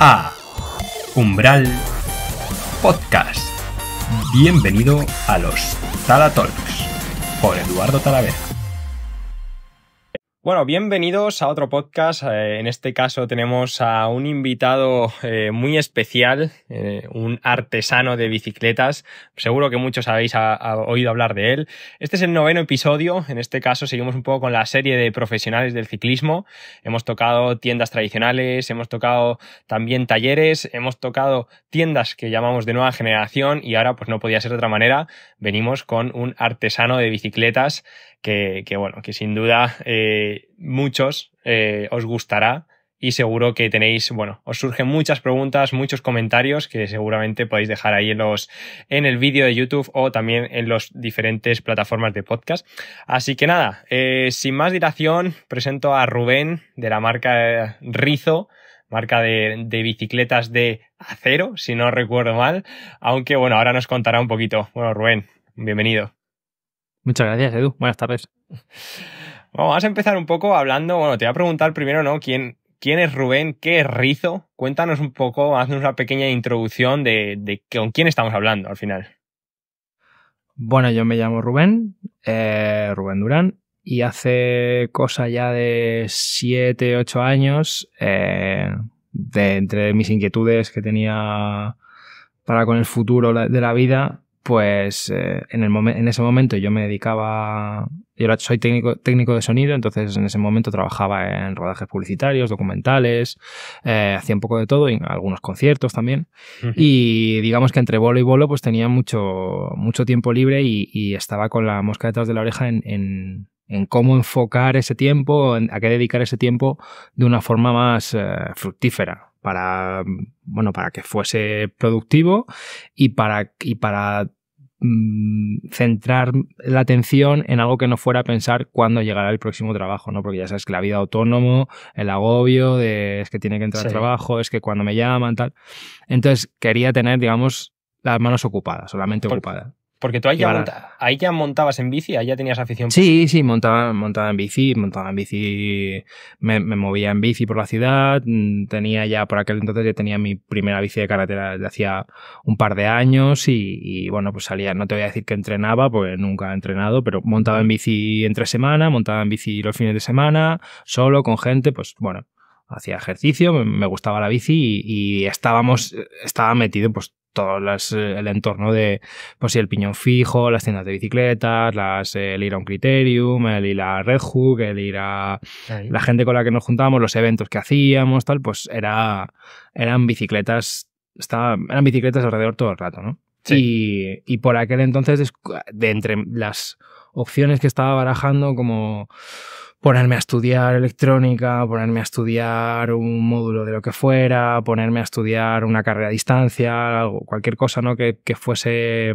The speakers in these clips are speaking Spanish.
a Umbral Podcast. Bienvenido a los Talatalks por Eduardo Talavera. Bueno, bienvenidos a otro podcast. Eh, en este caso tenemos a un invitado eh, muy especial, eh, un artesano de bicicletas. Seguro que muchos habéis oído hablar de él. Este es el noveno episodio. En este caso seguimos un poco con la serie de profesionales del ciclismo. Hemos tocado tiendas tradicionales, hemos tocado también talleres, hemos tocado tiendas que llamamos de nueva generación y ahora pues no podía ser de otra manera. Venimos con un artesano de bicicletas que, bueno, que sin duda eh, muchos eh, os gustará y seguro que tenéis, bueno, os surgen muchas preguntas, muchos comentarios que seguramente podéis dejar ahí en los, en el vídeo de YouTube o también en las diferentes plataformas de podcast. Así que nada, eh, sin más dilación, presento a Rubén de la marca Rizo, marca de, de bicicletas de acero, si no recuerdo mal, aunque bueno, ahora nos contará un poquito. Bueno, Rubén, bienvenido. Muchas gracias, Edu. Buenas tardes. Vamos a empezar un poco hablando, bueno, te voy a preguntar primero, ¿no? ¿Quién, quién es Rubén? ¿Qué es Rizo? Cuéntanos un poco, haznos una pequeña introducción de, con quién estamos hablando al final. Bueno, yo me llamo Rubén, eh, Rubén Durán, y hace cosa ya de siete, ocho años, eh, de entre mis inquietudes que tenía para con el futuro de la vida, pues eh, en, el en ese momento yo me dedicaba, yo soy técnico, técnico de sonido, entonces en ese momento trabajaba en rodajes publicitarios, documentales, eh, hacía un poco de todo, y algunos conciertos también. Y digamos que entre bolo y bolo pues tenía mucho, mucho tiempo libre y, estaba con la mosca detrás de la oreja en, cómo enfocar ese tiempo, a qué dedicar ese tiempo de una forma más eh, fructífera para, bueno, para que fuese productivo y para, y para mm, centrar la atención en algo que no fuera a pensar cuándo llegará el próximo trabajo, ¿no? Porque ya sabes que la vida autónomo, el agobio de es que tiene que entrar al trabajo, es que cuando me llaman, tal. Entonces quería tener, digamos, las manos ocupadas, solamente ocupadas. Porque tú ahí, ya, montabas en bici, ahí ya tenías afición. Sí, sí, montaba, montaba en bici, montaba en bici, me, movía en bici por la ciudad, mm, tenía ya, por aquel entonces ya tenía mi primera bici de carretera de hacía un par de años y, bueno, pues salía, no te voy a decir que entrenaba, porque nunca he entrenado, pero montaba en bici entre semana, montaba en bici los fines de semana, solo, con gente, pues bueno, hacía ejercicio, me, gustaba la bici y, estábamos, eh, estaba metido pues todo eh, el entorno de, pues el piñón fijo, las tiendas de bicicletas, las, el ir a un criterium, el ir a Red Hook, el ir a la gente con la que nos juntábamos, los eventos que hacíamos, tal, pues era, eran bicicletas, eran bicicletas alrededor todo el rato, ¿no? Y, y por aquel entonces, de entre las opciones que estaba barajando, como ponerme a estudiar electrónica, ponerme a estudiar un módulo de lo que fuera, ponerme a estudiar una carrera a distancia, algo, cualquier cosa ¿no? que, que fuese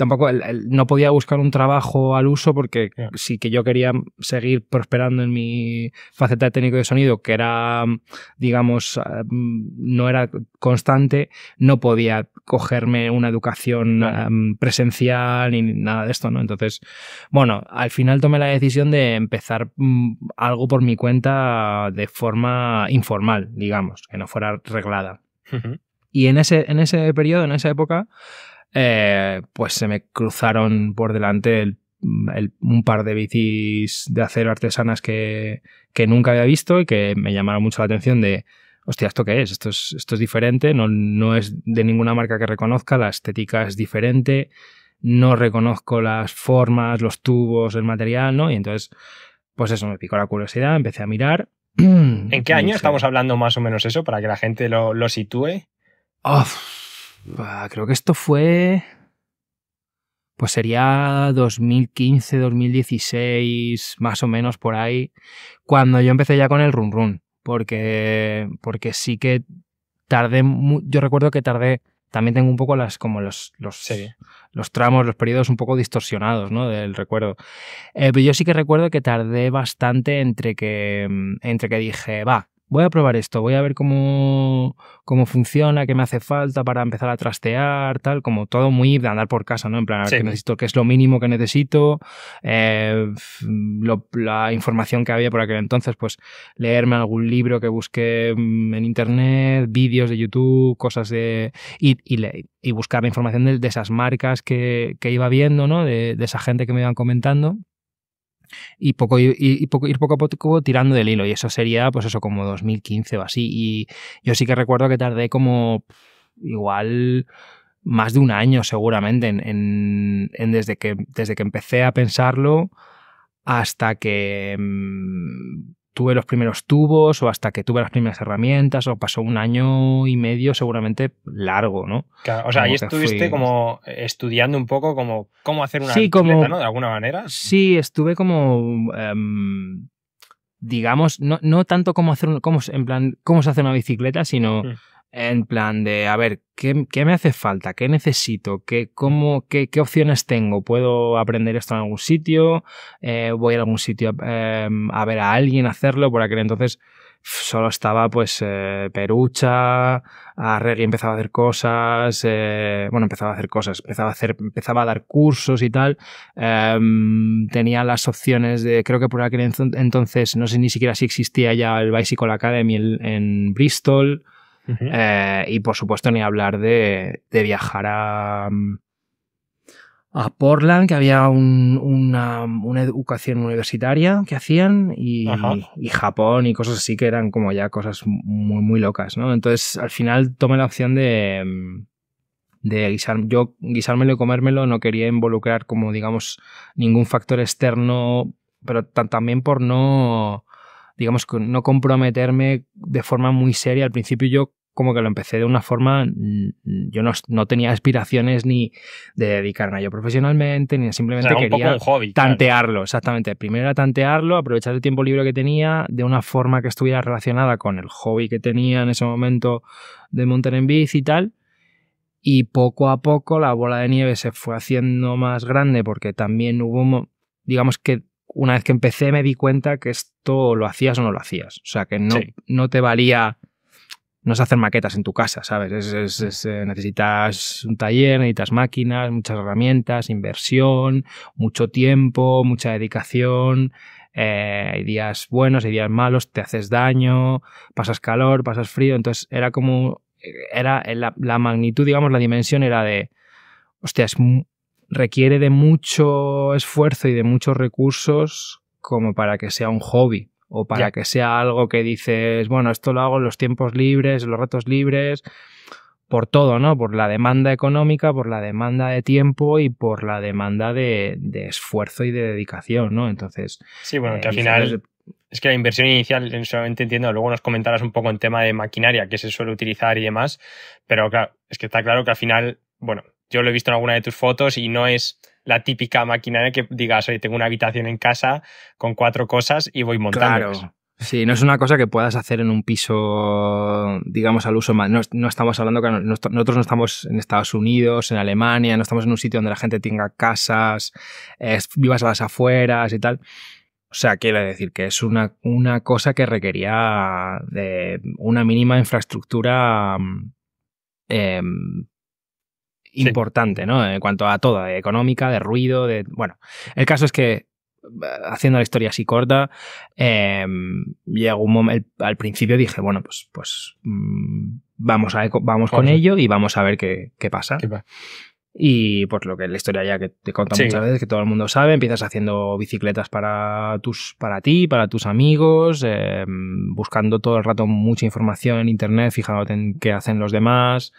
tampoco no podía buscar un trabajo al uso porque sí que yo quería seguir prosperando en mi faceta de técnico de sonido, que era, mm, digamos, ah, mm, no era constante, no podía cogerme una educación ah, mm, presencial ni nada de esto, ¿no? Entonces, bueno, al final tomé la decisión de empezar algo por mi cuenta de forma informal, digamos, que no fuera reglada. Y en ese, en ese periodo, en esa época, eh, pues se me cruzaron por delante un par de bicis de acero artesanas que, nunca había visto y que me llamaron mucho la atención de, hostia, ¿esto qué es? Esto es, esto es diferente, no, no es de ninguna marca que reconozca, la estética es diferente, no reconozco las formas, los tubos, el material, ¿no? Y entonces, pues eso, me picó la curiosidad, empecé a mirar. ¿En qué año estamos hablando más o menos eso para que la gente lo, sitúe? Ah, creo que esto fue. Pues sería 2015, 2016, más o menos por ahí, cuando yo empecé ya con el run run, porque, porque sí que tardé, yo recuerdo que tardé, también tengo un poco las, como los, los, tramos, los periodos un poco distorsionados, ¿no? Del recuerdo. Eh, pero yo sí que recuerdo que tardé bastante entre que, mm, entre que dije, va, voy a probar esto, voy a ver cómo, funciona, qué me hace falta para empezar a trastear, tal, como todo muy de andar por casa, ¿no? En plan, a ver qué necesito, qué es lo mínimo que necesito, eh, la información que había por aquel entonces, pues leerme algún libro que busqué mm, en internet, vídeos de YouTube, cosas de... y, buscar la información de, esas marcas que, iba viendo, ¿no? De, de esa gente que me iban comentando y poco, y, ir poco a poco tirando del hilo. Y eso sería, pues eso, como 2015 o así. Y yo sí que recuerdo que tardé como igual más de un año seguramente desde, que, desde que empecé a pensarlo hasta que mm, tuve los primeros tubos o hasta que tuve las primeras herramientas o pasó un año y medio seguramente largo, ¿no? o sea, ahí estuviste como estudiando un poco como cómo hacer una bicicleta, ¿no? De alguna manera. Sí, estuve como... Em, digamos, no, tanto cómo hacer en plan, cómo se hace una bicicleta, sino... Mm. En plan de, a ver, ¿qué, me hace falta? ¿Qué necesito? ¿Qué, opciones tengo? ¿Puedo aprender esto en algún sitio? Eh, ¿Voy a algún sitio eh, a ver a alguien hacerlo? Por aquel entonces solo estaba pues eh, Perucha, Reggae empezaba a hacer cosas, bueno, empezaba a hacer cosas, empezaba a, hacer, empezaba a dar cursos y tal. Em, tenía las opciones de, creo que por aquel entonces, no sé ni siquiera si existía ya el Bicycle Academy en Bristol. Eh, y por supuesto, ni hablar de, viajar a, a Portland, que había una, educación universitaria que hacían, y, Japón y cosas así que eran como ya cosas muy, muy locas, ¿no? Entonces, al final tomé la opción de, de yo guisármelo y comérmelo, no quería involucrar como, digamos, ningún factor externo, pero también por no, digamos, no comprometerme de forma muy seria. Al principio yo como que lo empecé de una forma, mm, yo no, tenía aspiraciones ni de dedicarme a ello profesionalmente, ni simplemente quería tantearlo, exactamente. Primero era tantearlo, aprovechar el tiempo libre que tenía de una forma que estuviera relacionada con el hobby que tenía en ese momento de montar en bici y tal. Y poco a poco la bola de nieve se fue haciendo más grande porque también hubo, digamos que una vez que empecé me di cuenta que esto lo hacías o no lo hacías. O sea, que no, no te valía, no es hacer maquetas en tu casa, ¿sabes? Es, eh, necesitas un taller, necesitas máquinas, muchas herramientas, inversión, mucho tiempo, mucha dedicación. Eh, hay días buenos, hay días malos, te haces daño, pasas calor, pasas frío. Entonces era como, eh, era la, la magnitud, digamos, la dimensión era de, hostia, es requiere de mucho esfuerzo y de muchos recursos como para que sea un hobby o para que sea algo que dices, bueno, esto lo hago en los tiempos libres, en los retos libres, por todo, ¿no? Por la demanda económica, por la demanda de tiempo y por la demanda de, esfuerzo y de dedicación, ¿no? Entonces... Sí, bueno, que eh, al final... Pues, es que la inversión inicial, solamente entiendo, luego nos comentarás un poco en tema de maquinaria que se suele utilizar y demás, pero claro, es que está claro que al final, bueno, yo lo he visto en alguna de tus fotos y no es la típica maquinaria que digas, oye, tengo una habitación en casa con cuatro cosas y voy montando. Claro. Sí, no es una cosa que puedas hacer en un piso, digamos, al uso más. No, estamos hablando, que nosotros no estamos en Estados Unidos, en Alemania, no estamos en un sitio donde la gente tenga casas, eh, vivas a las afueras y tal. O sea, quiere decir que es una, una cosa que requería de una mínima infraestructura eh, importante, ¿no? En cuanto a todo, de económica, de ruido, de. Bueno, el caso es que eh, haciendo la historia así corta, em, un momento, al principio dije, bueno, pues, pues mm, vamos, a, vamos con ello y vamos a ver qué, ¿Qué pasa? Y pues lo que es la historia ya que te he muchas veces, que todo el mundo sabe, empiezas haciendo bicicletas para tus, para ti, para tus amigos, em, buscando todo el rato mucha información en internet, fijándote en qué hacen los demás.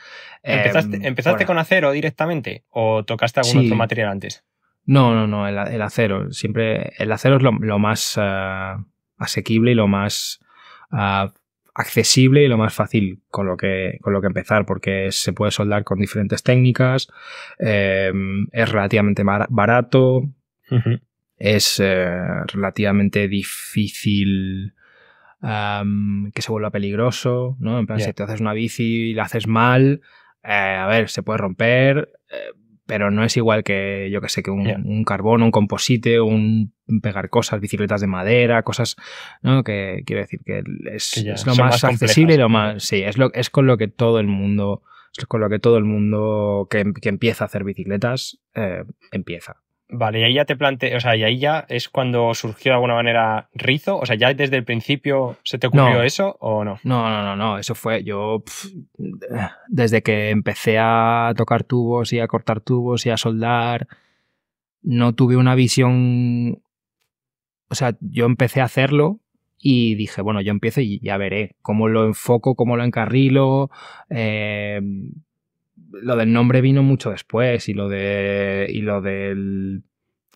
Em, ¿Empezaste, con acero directamente o tocaste algún otro material antes? No, no, no, el, acero. Siempre el acero es lo, más eh, asequible y lo más ah, accesible y lo más fácil con lo que, con lo que empezar, porque se puede soldar con diferentes técnicas, em, es relativamente barato, es eh, relativamente difícil que se vuelva peligroso, ¿no? En plan, si te haces una bici y la haces mal, eh, a ver, se puede romper, eh, pero no es igual que, yo que sé, que un, un carbón, un composite, un pegar cosas, bicicletas de madera, cosas, ¿no? Que quiero decir que es, lo más, accesible y lo más, sí, es, lo, es con lo que todo el mundo, es con lo que todo el mundo que, empieza a hacer bicicletas eh, empieza. Vale, y ahí ya te planteé, o sea, y ahí ya es cuando surgió de alguna manera Rizo, o sea, ya desde el principio se te ocurrió eso o no? No, no, no, no, eso fue yo desde que empecé a tocar tubos y a cortar tubos y a soldar, no tuve una visión, o sea, yo empecé a hacerlo y dije, bueno, yo empiezo y ya veré cómo lo enfoco, cómo lo encarrilo, eh, lo del nombre vino mucho después y lo de y lo del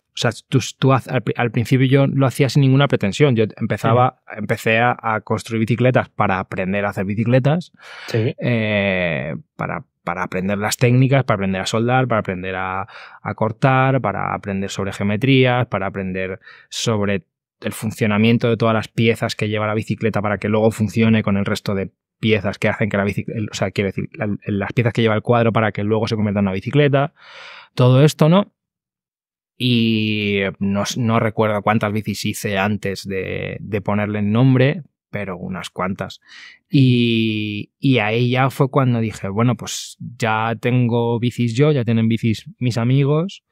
o sea, tú, al, principio yo lo hacía sin ninguna pretensión. Yo empezaba, empecé a, construir bicicletas para aprender a hacer bicicletas, sí. Eh, para, aprender las técnicas, para aprender a soldar, para aprender a, a cortar, para aprender sobre geometrías, para aprender sobre el funcionamiento de todas las piezas que lleva la bicicleta para que luego funcione con el resto de piezas que hacen que la bicicleta, o sea, quiero decir, las piezas que lleva el cuadro para que luego se convierta en una bicicleta, todo esto, ¿no? Y no, no recuerdo cuántas bicis hice antes de, ponerle nombre, pero unas cuantas. Y, y, ahí ya fue cuando dije, bueno, pues ya tengo bicis yo, ya tienen bicis mis amigos,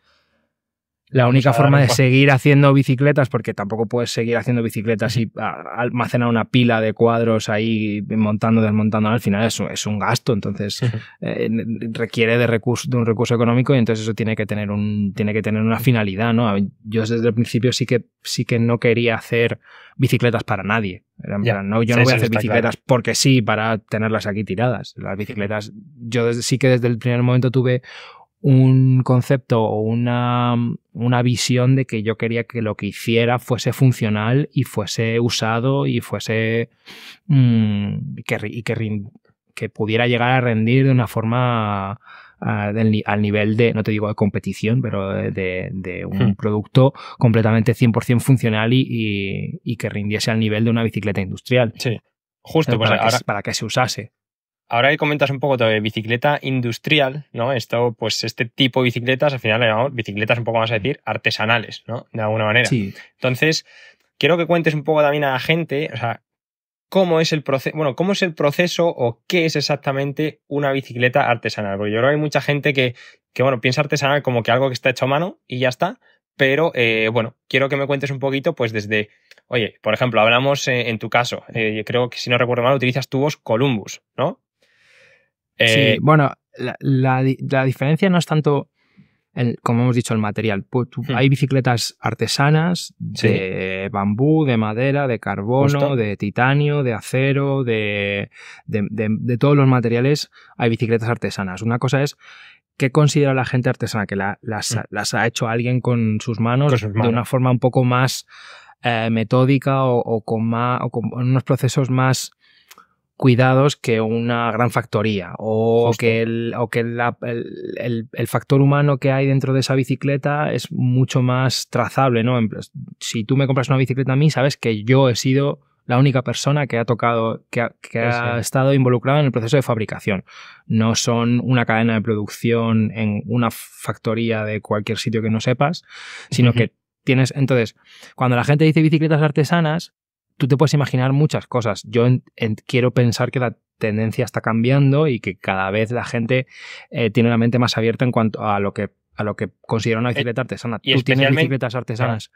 la pues única forma de pues seguir haciendo bicicletas, porque tampoco puedes seguir haciendo bicicletas y ah, almacenar una pila de cuadros ahí montando, desmontando, al final es, es un gasto, entonces eh, requiere de, recurso, de un recurso económico y entonces eso tiene que tener, un, tiene que tener una finalidad. ¿no? Yo desde el principio sí que, sí que no quería hacer bicicletas para nadie. no, yo no voy a hacer bicicletas porque sí, para tenerlas aquí tiradas. Las bicicletas, yo sí que desde el primer momento tuve un concepto o una, visión de que yo quería que lo que hiciera fuese funcional y fuese usado y fuese mm, que, y que, pudiera llegar a rendir de una forma ah, al nivel de, no te digo de competición, pero de, un hmm. producto completamente 100% funcional y, que rindiese al nivel de una bicicleta industrial. Sí. Justo, pues para que se usase. Ahora que comentas un poco de bicicleta industrial, ¿no? Esto, pues este tipo de bicicletas, al final le llamamos bicicletas un poco más a decir artesanales, ¿no? De alguna manera. Entonces, quiero que cuentes un poco también a la gente, o sea, cómo es el proceso, bueno, cómo es el proceso o qué es exactamente una bicicleta artesanal. Porque yo creo que hay mucha gente que, bueno, piensa artesanal como que algo que está hecho a mano y ya está. Pero eh, bueno, quiero que me cuentes un poquito, pues desde, oye, por ejemplo, hablamos eh, en tu caso, eh, creo que si no recuerdo mal, utilizas tubos Columbus, ¿no? Eh, bueno, la, diferencia no es tanto, el, como hemos dicho, el material. Hmm. Hay bicicletas artesanas de bambú, de madera, de carbono, de titanio, de acero, de, de, todos los materiales hay bicicletas artesanas. Una cosa es... ¿Qué considera la gente artesana? Que las, hmm. las, ha hecho alguien con sus manos, de una forma un poco más eh, metódica o, con más, o, con unos procesos más cuidados que una gran factoría o que, el, que el, factor humano que hay dentro de esa bicicleta es mucho más trazable, ¿no? Si tú me compras una bicicleta a mí, sabes que yo he sido la única persona que ha tocado, que ha, estado involucrada en el proceso de fabricación. No son una cadena de producción en una factoría de cualquier sitio que no sepas, sino que tienes. Entonces, cuando la gente dice bicicletas artesanas, tú te puedes imaginar muchas cosas. Yo quiero pensar que la tendencia está cambiando y que cada vez la gente eh, tiene la mente más abierta en cuanto a lo que a lo que considera una eh, bicicleta artesana. Y tú tienes bicicletas artesanas.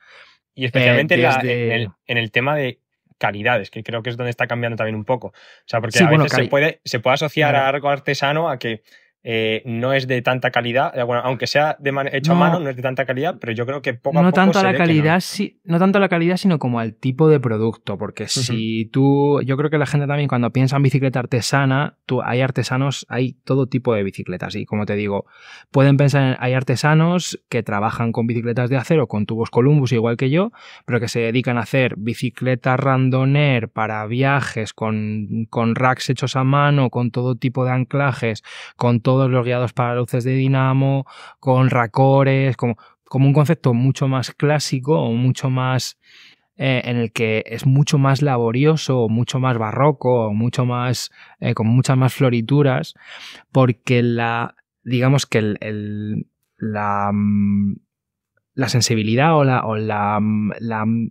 Y especialmente eh, en, el, tema de calidades, que creo que es donde está cambiando también un poco. O sea, porque a veces se, puede, se puede asociar a algo artesano a que eh, no es de tanta calidad, eh, aunque sea de hecho a mano, no es de tanta calidad, pero yo creo que poco a no tanto la calidad, no. no tanto a la calidad, sino como al tipo de producto, porque si tú, yo creo que la gente también cuando piensa en bicicleta artesana, tú, hay artesanos, hay todo tipo de bicicletas y como te digo, pueden pensar, hay artesanos que trabajan con bicicletas de acero, con tubos Columbus igual que yo, pero que se dedican a hacer bicicletas randoner para viajes, con, con racks hechos a mano, con todo tipo de anclajes, con todo los guiados para luces de dinamo, con racores, como, como un concepto mucho más clásico o mucho más eh, en el que es mucho más laborioso, mucho más barroco, mucho más eh, con muchas más florituras, porque la digamos que la, mm, la sensibilidad o la, o la, mm, la mm,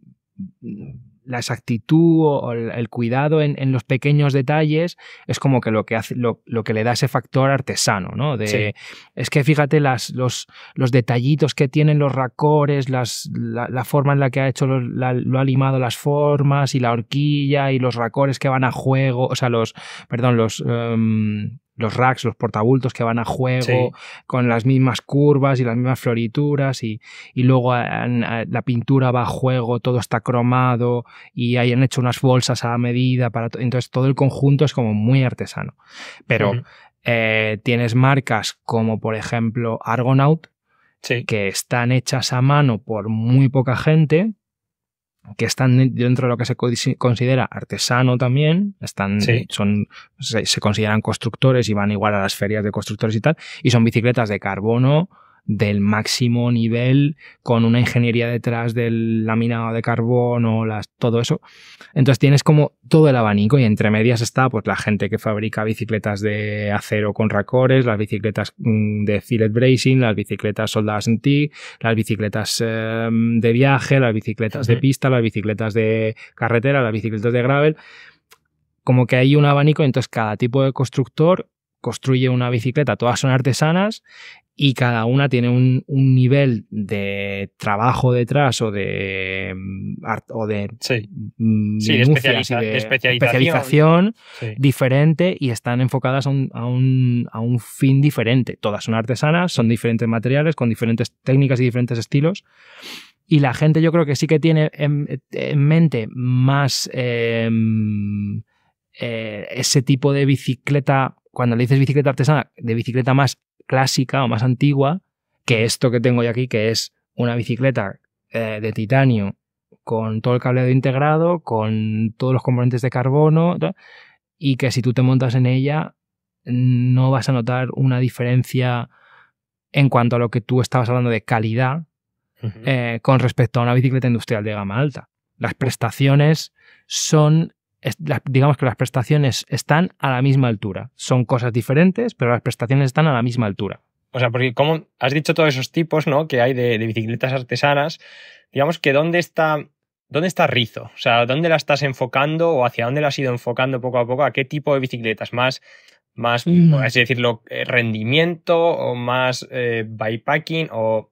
la exactitud o el cuidado en, los pequeños detalles es como que lo que, hace, lo, que le da ese factor artesano, ¿no? De, Es que fíjate las, los, los, detallitos que tienen los racores, las, la, forma en la que ha hecho, lo ha limado las formas y la horquilla y los racores que van a juego, o sea, los, perdón, los... Em, los racks, los portabultos que van a juego con las mismas curvas y las mismas florituras y, luego la pintura va a juego, todo está cromado y hayan hecho unas bolsas a medida para entonces todo el conjunto es como muy artesano. Pero eh, tienes marcas como por ejemplo Argonaut que están hechas a mano por muy poca gente que están dentro de lo que se considera artesano también, están, son, se, consideran constructores y van igual a las ferias de constructores y tal, y son bicicletas de carbono del máximo nivel con una ingeniería detrás del laminado de carbono, las, todo eso. Entonces tienes como todo el abanico y entre medias está pues la gente que fabrica bicicletas de acero con racores, las bicicletas mm, de fillet bracing, las bicicletas soldadas en TIG, las bicicletas em, de viaje, las bicicletas de pista, las bicicletas de carretera, las bicicletas de gravel. Como que hay un abanico, entonces cada tipo de constructor construye una bicicleta, todas son artesanas y cada una tiene un, nivel de trabajo detrás o de mm, o de, sí. Mm, especialización, diferente y están enfocadas a un, fin diferente. Todas son artesanas, son diferentes materiales, con diferentes técnicas y diferentes estilos. Y la gente yo creo que sí que tiene en, mente más em, eh, ese tipo de bicicleta, cuando le dices bicicleta artesana, de bicicleta más clásica o más antigua que esto que tengo yo aquí, que es una bicicleta eh, de titanio con todo el cableado integrado, con todos los componentes de carbono, y que si tú te montas en ella no vas a notar una diferencia en cuanto a lo que tú estabas hablando de calidad eh, con respecto a una bicicleta industrial de gama alta. Las prestaciones son digamos que las prestaciones están a la misma altura. Son cosas diferentes, pero las prestaciones están a la misma altura. O sea, porque como has dicho todos esos tipos, ¿no? Que hay de, bicicletas artesanas, digamos que dónde está ¿Dónde está Rizo? O sea, ¿dónde la estás enfocando o hacia dónde la has ido enfocando poco a poco? ¿A qué tipo de bicicletas? ¿Más, más mm. así decirlo, eh, rendimiento o más eh, bypacking? O...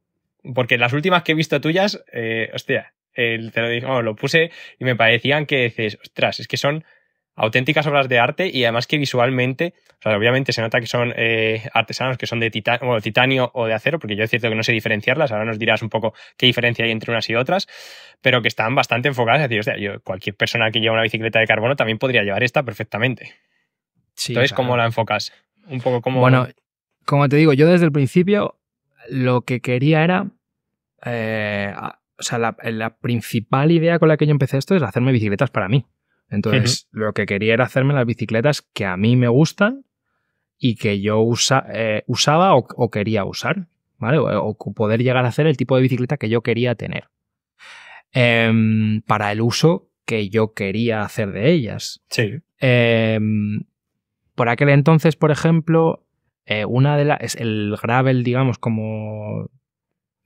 Porque las últimas que he visto tuyas, eh, hostia, el te lo lo puse y me parecían que dices, ostras, es que son auténticas obras de arte y además que visualmente, o obviamente se nota que son eh, artesanos que son de titanio o de acero, porque yo es cierto que no sé diferenciarlas, ahora nos dirás un poco qué diferencia hay entre unas y otras, pero que están bastante enfocadas, es decir, cualquier persona que lleva una bicicleta de carbono también podría llevar esta perfectamente. Entonces, ¿cómo la enfocas? Un poco como... Bueno, como te digo, yo desde el principio lo que quería era eh, o sea, eh, la, principal idea con la que yo empecé esto es hacerme bicicletas para mí. Entonces, lo que quería era hacerme las bicicletas que a mí me gustan y que yo eh, usaba o, quería usar, ¿vale? O, poder llegar a hacer el tipo de bicicleta que yo quería tener. Em, para el uso que yo quería hacer de ellas. Sí. Em, por aquel entonces, por ejemplo, eh, una de las. El gravel, digamos, como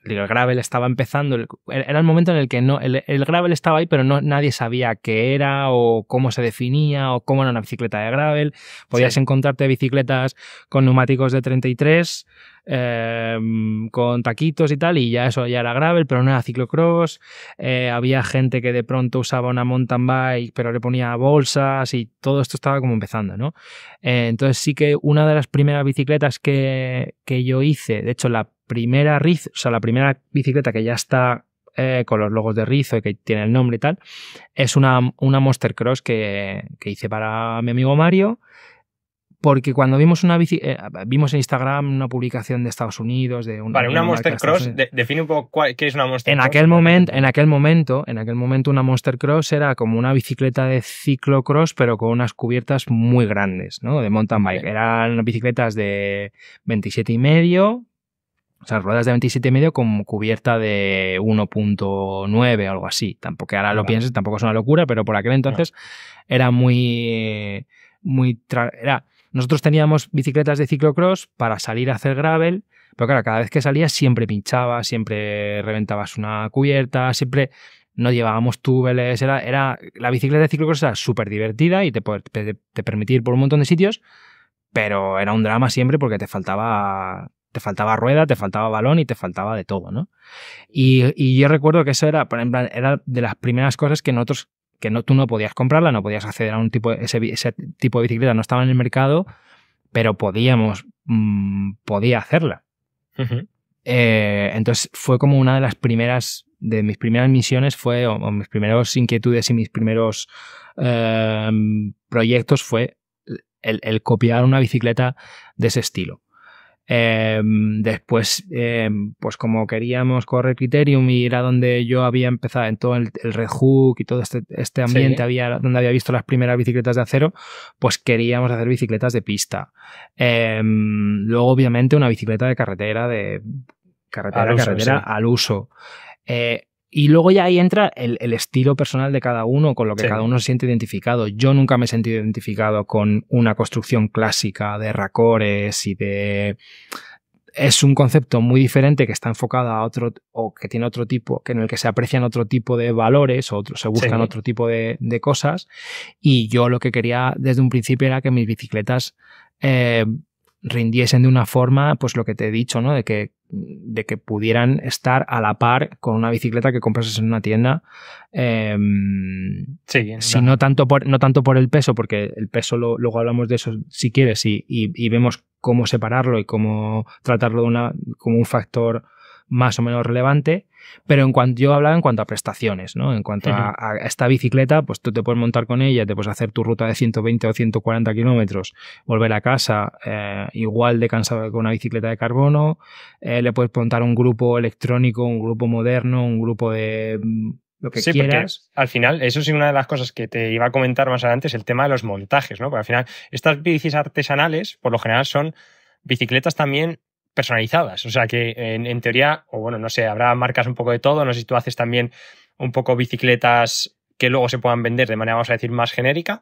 el gravel estaba empezando, era el momento en el que no, el, gravel estaba ahí, pero no, nadie sabía qué era o cómo se definía o cómo era una bicicleta de gravel. Podías encontrarte bicicletas con neumáticos de 33, Em, con taquitos y tal, y ya eso ya era gravel, pero no era ciclocross. Eh, había gente que de pronto usaba una mountain bike, pero le ponía bolsas y todo esto estaba como empezando, ¿no? Eh, entonces sí que una de las primeras bicicletas que, yo hice, de hecho la primera Riz, o sea, la primera bicicleta que ya está eh, con los logos de Rizo y que tiene el nombre y tal, es una, una Monster Cross que, que hice para mi amigo Mario porque cuando vimos una eh, vimos en Instagram una publicación de Estados Unidos, de una... Vale, una Monster Cross, define un poco qué es una Monster en Cross. Aquel en aquel momento, en aquel momento una Monster Cross era como una bicicleta de ciclocross, pero con unas cubiertas muy grandes, ¿no? De mountain bike. Eran bicicletas de 27 y medio, o sea, ruedas de 27,5 con cubierta de 1.9 o algo así. Tampoco, ahora lo pienses, tampoco es una locura, pero por aquel entonces era muy. muy era, nosotros teníamos bicicletas de ciclocross para salir a hacer gravel, pero claro, cada vez que salías siempre pinchabas, siempre reventabas una cubierta, siempre no llevábamos túbeles, era, la bicicleta de ciclocross era súper divertida y te, permitía ir por un montón de sitios, pero era un drama siempre porque te faltaba te faltaba rueda, te faltaba balón y te faltaba de todo, ¿no? Y, y yo recuerdo que eso era, por ejemplo, era de las primeras cosas que nosotros que no, tú no podías comprarla, no podías acceder a un tipo, ese, tipo de bicicleta, no estaba en el mercado, pero podíamos, mm, podía hacerla. Eh, entonces fue como una de las primeras, de mis primeras misiones fue, o, mis primeras inquietudes y mis primeros em, proyectos fue el, copiar una bicicleta de ese estilo. Em, después, em, pues como queríamos correr Criterium y a donde yo había empezado en todo el, el y todo este, este ambiente, había, donde había visto las primeras bicicletas de acero, pues queríamos hacer bicicletas de pista. Em, luego, obviamente, una bicicleta de carretera, de carretera, al uso, eh, y luego ya ahí entra el, estilo personal de cada uno, con lo que cada uno se siente identificado. Yo nunca me he sentido identificado con una construcción clásica de racores y de... Es un concepto muy diferente que está enfocado a otro, o que tiene otro tipo, que en el que se aprecian otro tipo de valores, o se buscan otro tipo de, cosas. Y yo lo que quería desde un principio era que mis bicicletas eh, rindiesen de una forma, pues lo que te he dicho, ¿no? De que, de que pudieran estar a la par con una bicicleta que comprases en una tienda. Em, sí, si no, tanto por, no tanto por el peso, porque el peso luego hablamos de eso si quieres y, y, vemos cómo separarlo y cómo tratarlo de una, como un factor más o menos relevante, pero en cuanto yo hablaba en cuanto a prestaciones, ¿no? En cuanto a, esta bicicleta, pues tú te puedes montar con ella, te puedes hacer tu ruta de 120 o 140 kilómetros, volver a casa eh, igual de cansado que una bicicleta de carbono, eh, le puedes montar un grupo electrónico, un grupo moderno, un grupo de mm, lo que quieras. al final, eso es una de las cosas que te iba a comentar más adelante es el tema de los montajes, ¿no? Porque al final, estas bicis artesanales, por lo general, son bicicletas también personalizadas. O sea que en, teoría, o bueno, no sé, habrá marcas un poco de todo. No sé si tú haces también un poco bicicletas que luego se puedan vender de manera, vamos a decir, más genérica,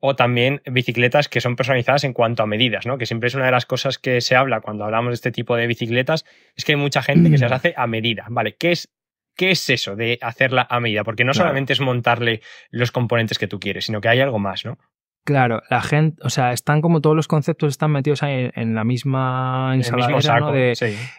o también bicicletas que son personalizadas en cuanto a medidas, ¿no? Que siempre es una de las cosas que se habla cuando hablamos de este tipo de bicicletas, es que hay mucha gente que se las mm. hace a medida, ¿vale? ¿Qué es, qué es eso de hacerla a medida? Porque no solamente es montarle los componentes que tú quieres, sino que hay algo más, ¿no? Claro, la gente, o sea, están como todos los conceptos están metidos ahí en la misma ensalada ¿no? de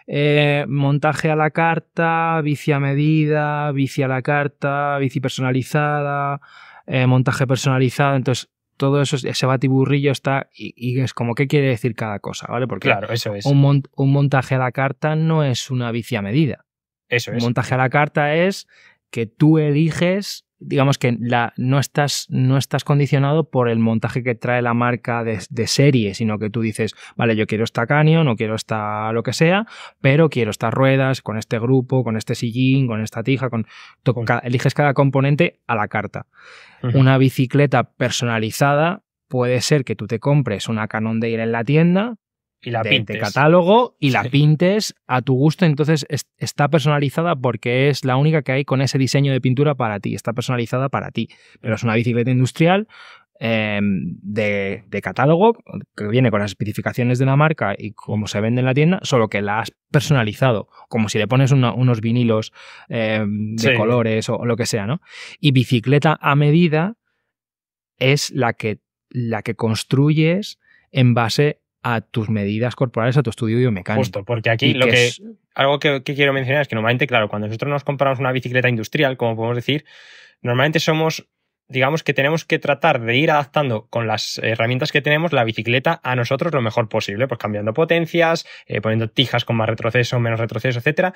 eh, montaje a la carta, bici a medida, bici a la carta, bici personalizada, eh, montaje personalizado, entonces todo eso, ese batiburrillo está y, es como qué quiere decir cada cosa, ¿vale? Porque claro, eso es. un, un montaje a la carta no es una bici a medida. Eso es. Un montaje a la carta es que tú eliges digamos que no, estás, condicionado por el montaje que trae la marca de, serie, sino que tú dices, vale, yo quiero esta Canyon o quiero esta lo que sea, pero quiero estas ruedas con este grupo, con este sillín, con esta tija, con, eliges cada componente a la carta. Una bicicleta personalizada puede ser que tú te compres una de ir en la tienda, y la pintes. catálogo y la pintes a tu gusto. Entonces está personalizada porque es la única que hay con ese diseño de pintura para ti. Está personalizada para ti. Pero es una bicicleta industrial em, de, catálogo que viene con las especificaciones de la marca y como se vende en la tienda, solo que la has personalizado, como si le pones unos vinilos em, de colores o, lo que sea, ¿no? Y bicicleta a medida es la que, la que construyes en base a tus medidas corporales, a tu estudio biomecánico. Justo, porque aquí lo que, algo que, quiero mencionar es que normalmente, claro, cuando nosotros nos compramos una bicicleta industrial, como podemos decir, normalmente somos, digamos que tenemos que tratar de ir adaptando con las herramientas que tenemos la bicicleta a nosotros lo mejor posible, pues cambiando potencias, eh, poniendo tijas con más retroceso, menos retroceso, etc.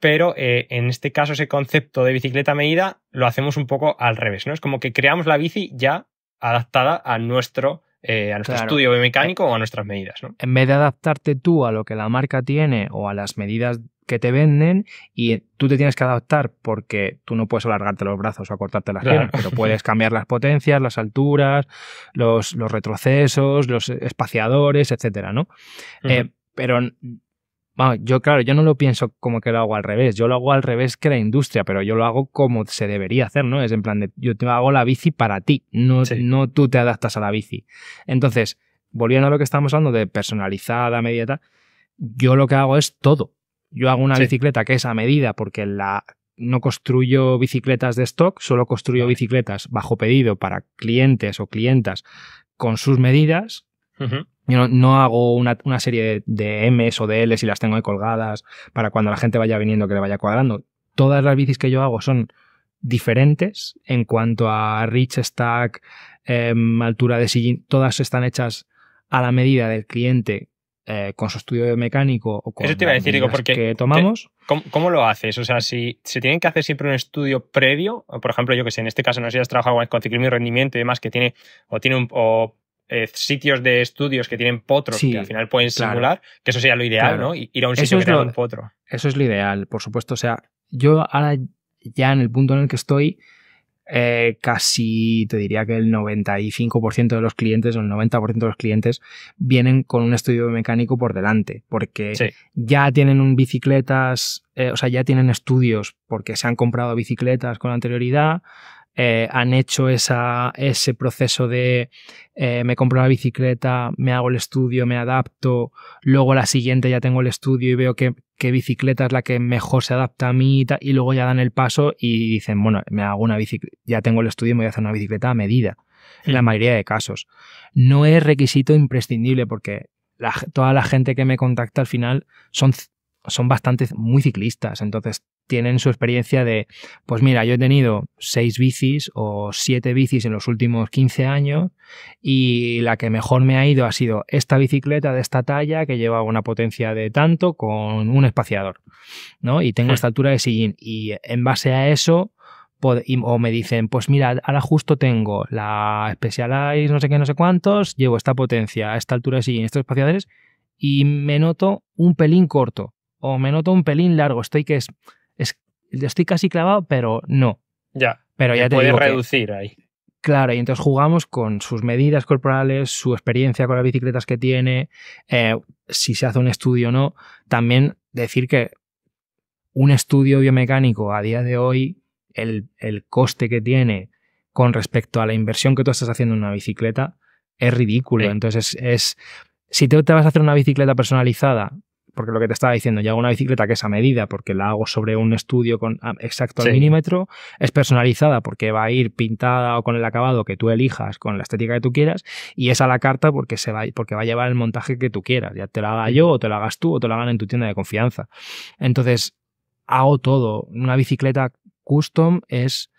Pero eh, en este caso ese concepto de bicicleta medida lo hacemos un poco al revés, ¿no? Es como que creamos la bici ya adaptada a nuestro eh, a nuestro estudio biomecánico o a nuestras medidas. ¿no? En vez de adaptarte tú a lo que la marca tiene o a las medidas que te venden y tú te tienes que adaptar porque tú no puedes alargarte los brazos o acortarte las piernas, pero puedes cambiar las potencias, las alturas, los, retrocesos, los espaciadores, etcétera, ¿no? Eh, pero yo, claro, yo no lo pienso como que lo hago al revés. Yo lo hago al revés que la industria, pero yo lo hago como se debería hacer, ¿no? Es en plan de, yo te hago la bici para ti, no, no tú te adaptas a la bici. Entonces, volviendo a lo que estamos hablando de personalizada, medida, yo lo que hago es todo. Yo hago una bicicleta que es a medida porque la no construyo bicicletas de stock, solo construyo bicicletas bajo pedido para clientes o clientas con sus medidas. Yo no, hago una, serie de M's o de L's y las tengo ahí colgadas para cuando la gente vaya viniendo que le vaya cuadrando. Todas las bicis que yo hago son diferentes en cuanto a reach stack, em, altura de sillín, todas están hechas a la medida del cliente eh, con su estudio de mecánico o con Eso te iba a decir, digo, porque que tomamos. ¿cómo, lo haces? O sea, si se tiene tienen que hacer siempre un estudio previo, por ejemplo, yo que sé, en este caso no sé si has trabajado con ciclismo y rendimiento y demás, que tiene, o tiene un, eh, sitios de estudios que tienen potros que al final pueden simular, que eso sería lo ideal, ¿no? Ir a un sitio que un potro. Eso es lo ideal, por supuesto. O sea, yo ahora ya en el punto en el que estoy, eh, casi te diría que el 95% de los clientes o el 90% de los clientes vienen con un estudio mecánico por delante, porque ya tienen un bicicletas, eh, o sea, ya tienen estudios porque se han comprado bicicletas con anterioridad, eh, han hecho ese proceso de eh, me compro la bicicleta, me hago el estudio, me adapto, luego la siguiente ya tengo el estudio y veo que qué bicicleta es la que mejor se adapta a mí y, luego ya dan el paso y dicen, bueno, me hago una ya tengo el estudio me voy a hacer una bicicleta a medida, en la mm. mayoría de casos. No es requisito imprescindible porque toda la gente que me contacta al final son son bastante, muy ciclistas, entonces tienen su experiencia de, pues mira, yo he tenido seis bicis o siete bicis en los últimos 15 años y la que mejor me ha ido ha sido esta bicicleta de esta talla que lleva una potencia de tanto con un espaciador, ¿no? Y tengo hmm. esta altura de sillín y en base a eso, o me dicen, pues mira, ahora justo tengo la Specialized no sé qué, no sé cuántos, llevo esta potencia, a esta altura de sillín, estos espaciadores, y me noto un pelín corto o me noto un pelín largo, estoy que es, estoy casi clavado, pero no. Ya. Pero ya te puedes reducir ahí. Claro, y entonces jugamos con sus medidas corporales, su experiencia con las bicicletas que tiene, eh, si se hace un estudio o no. También decir que un estudio biomecánico a día de hoy, el, el coste que tiene con respecto a la inversión que tú estás haciendo en una bicicleta es ridículo. Entonces, es, si te vas a hacer una bicicleta personalizada porque lo que te estaba diciendo, yo hago una bicicleta que es a medida porque la hago sobre un estudio con, ah, exacto al milímetro, es personalizada porque va a ir pintada o con el acabado que tú elijas, con la estética que tú quieras, y es a la carta porque, se va, porque va a llevar el montaje que tú quieras, ya te la haga yo o te la hagas tú o te la hagan en tu tienda de confianza. Entonces, hago todo, una bicicleta custom es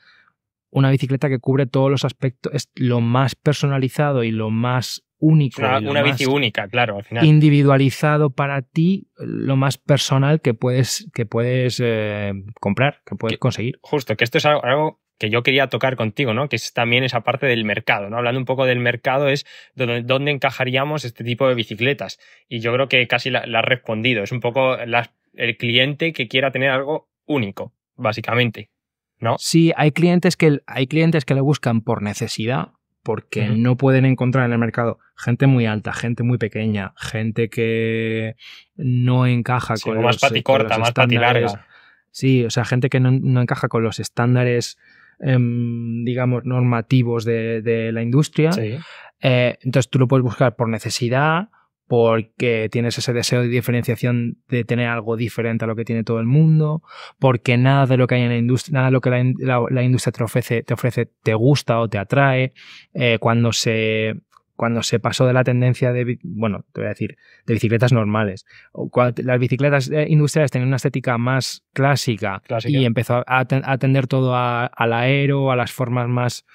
una bicicleta que cubre todos los aspectos, es lo más personalizado y lo más único. Una, una bici única, claro, al final. Individualizado para ti, lo más personal que puedes, que puedes eh, comprar, que puedes conseguir. Justo, que esto es algo, que yo quería tocar contigo, ¿no? Que es también esa parte del mercado, ¿no? Hablando un poco del mercado, es donde, dónde encajaríamos este tipo de bicicletas. Y yo creo que casi la, has respondido. Es un poco el cliente que quiera tener algo único, básicamente. Sí, hay clientes que, hay clientes que lo buscan por necesidad, porque no pueden encontrar en el mercado gente muy alta, gente muy pequeña, gente que no encaja con, los, estándares. Sí, o sea, gente que no, encaja con los estándares, em, digamos, normativos de, la industria. Eh, entonces tú lo puedes buscar por necesidad, porque tienes ese deseo de diferenciación de tener algo diferente a lo que tiene todo el mundo, porque nada de lo que hay en la industria, nada lo que la, industria te ofrece, te gusta o te atrae, eh, cuando se cuando se pasó de la tendencia de, bueno, te voy a decir, de bicicletas normales. Las bicicletas eh, industriales tenían una estética más clásica, y empezó a atender todo al aero, a las formas más,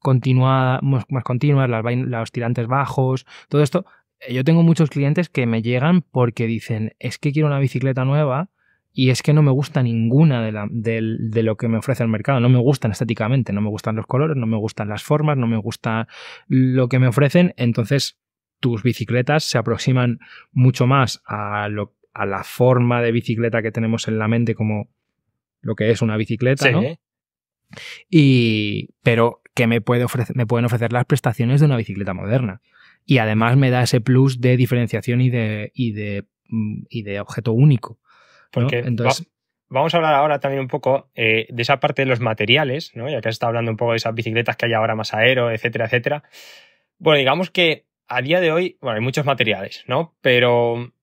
más continuas, los tirantes bajos, todo esto yo tengo muchos clientes que me llegan porque dicen, es que quiero una bicicleta nueva y es que no me gusta ninguna de, la, de, lo que me ofrece el mercado. No me gustan estéticamente, no me gustan los colores, no me gustan las formas, no me gusta lo que me ofrecen. Entonces tus bicicletas se aproximan mucho más a, a la forma de bicicleta que tenemos en la mente como lo que es una bicicleta, Y, pero que me, puede ofrecer, me pueden ofrecer las prestaciones de una bicicleta moderna y además me da ese plus de diferenciación y de, y de, mm, objeto único. Porque Entonces, vamos a hablar ahora también un poco eh, de esa parte de los materiales, ¿no? ya que has estado hablando un poco de esas bicicletas que hay ahora más aero, etcétera, etcétera. Bueno, digamos que a día de hoy, bueno, hay muchos materiales, ¿no? Pero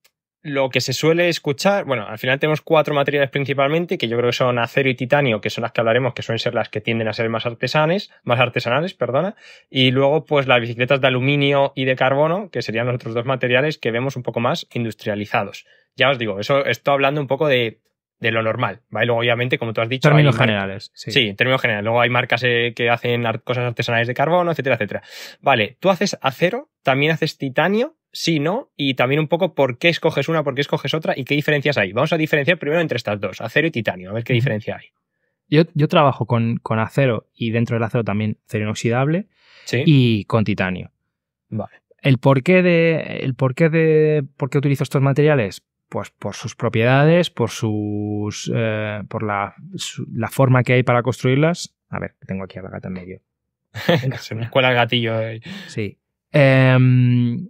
lo que se suele escuchar, bueno, al final tenemos cuatro materiales principalmente, que yo creo que son acero y titanio, que son las que hablaremos, que suelen ser las que tienden a ser más artesanes, más artesanales, perdona, y luego pues las bicicletas de aluminio y de carbono, que serían los otros dos materiales que vemos un poco más industrializados. Ya os digo, eso estoy hablando un poco de de lo normal, ¿vale? Luego, obviamente, como tú has dicho... Términos generales. Sí. en términos generales. Luego hay marcas eh, que hacen cosas artesanales de carbono, etcétera, etcétera. Vale, tú haces acero, también haces titanio, sí, no, y también un poco por qué escoges una, por qué escoges otra y qué diferencias hay. Vamos a diferenciar primero entre estas dos, acero y titanio, a ver qué diferencia hay. Yo, trabajo con, acero y dentro del acero también acero inoxidable y con titanio. Vale. El porqué de, el porqué de por qué utilizo estos materiales, pues por sus propiedades, por sus. Eh, por la, forma que hay para construirlas. A ver, tengo aquí a la gata en medio. Se me cuela el gatillo. Sí. Em,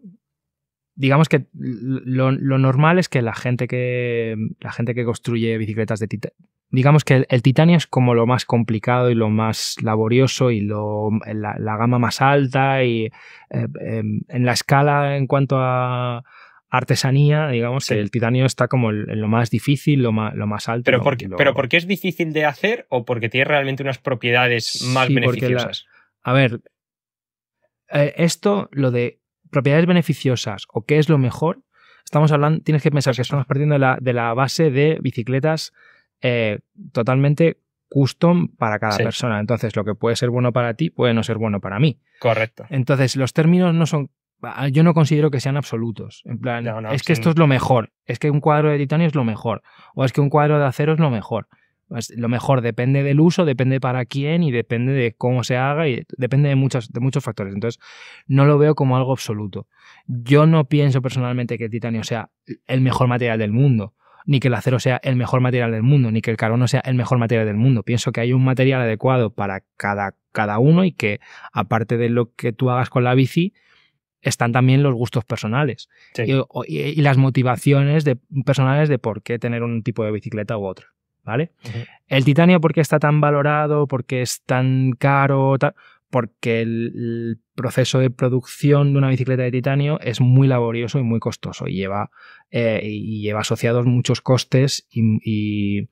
digamos que lo, normal es que la gente que. La gente que construye bicicletas de titanio. Digamos que el, titanio es como lo más complicado y lo más laborioso y lo, la, gama más alta y eh, em, en la escala en cuanto a artesanía, digamos, el titanio está como lo más difícil, lo más, alto. Pero, porque, es difícil de hacer o porque tiene realmente unas propiedades más beneficiosas. a ver, eh, esto, lo de propiedades beneficiosas o qué es lo mejor, estamos hablando, tienes que pensar que estamos partiendo de la, de la base de bicicletas eh, totalmente custom para cada persona. Entonces, lo que puede ser bueno para ti puede no ser bueno para mí. Correcto. Entonces, los términos no son Ah, yo no considero que sean absolutos. En es que esto es lo mejor, es que un cuadro de titanio es lo mejor, o es que un cuadro de acero es lo mejor. lo mejor depende del uso, depende para quién y depende de cómo se haga y depende de muchos, de muchos factores. Entonces, no lo veo como algo absoluto. Yo no pienso personalmente que el titanio sea el mejor material del mundo, ni que el acero sea el mejor material del mundo, ni que el carbono sea el mejor material del mundo. Pienso que hay un material adecuado para cada, cada uno y que, aparte de lo que tú hagas con la bici, están también los gustos personales y, las motivaciones de, personales de por qué tener un tipo de bicicleta u otra. ¿Vale? El titanio, ¿por qué está tan valorado? ¿Por qué es tan caro? Porque el, proceso de producción de una bicicleta de titanio es muy laborioso y muy costoso y lleva, eh, y lleva asociados muchos costes y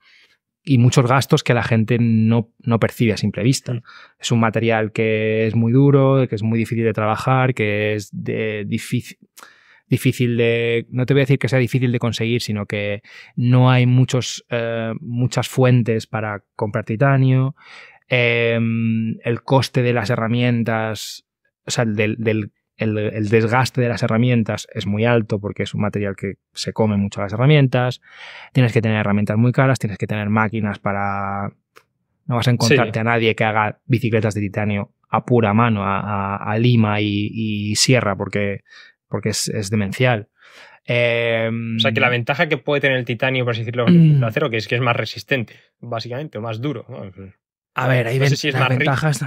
y muchos gastos que la gente no, percibe a simple vista. Es un material que es muy duro, que es muy difícil de trabajar, que es de difícil, difícil de, no te voy a decir que sea difícil de conseguir, sino que no hay muchos, eh, muchas fuentes para comprar titanio. Em, el coste de las herramientas, o sea, del, del el, desgaste de las herramientas es muy alto porque es un material que se come mucho las herramientas. Tienes que tener herramientas muy caras, tienes que tener máquinas para... No vas a encontrarte a nadie que haga bicicletas de titanio a pura mano, a, lima y, sierra, porque, porque es, demencial. Em, o sea que la ventaja que puede tener el titanio, por así decirlo, acero, que es que es más resistente, básicamente, o más duro. A ver, ahí ven, si las ventajas.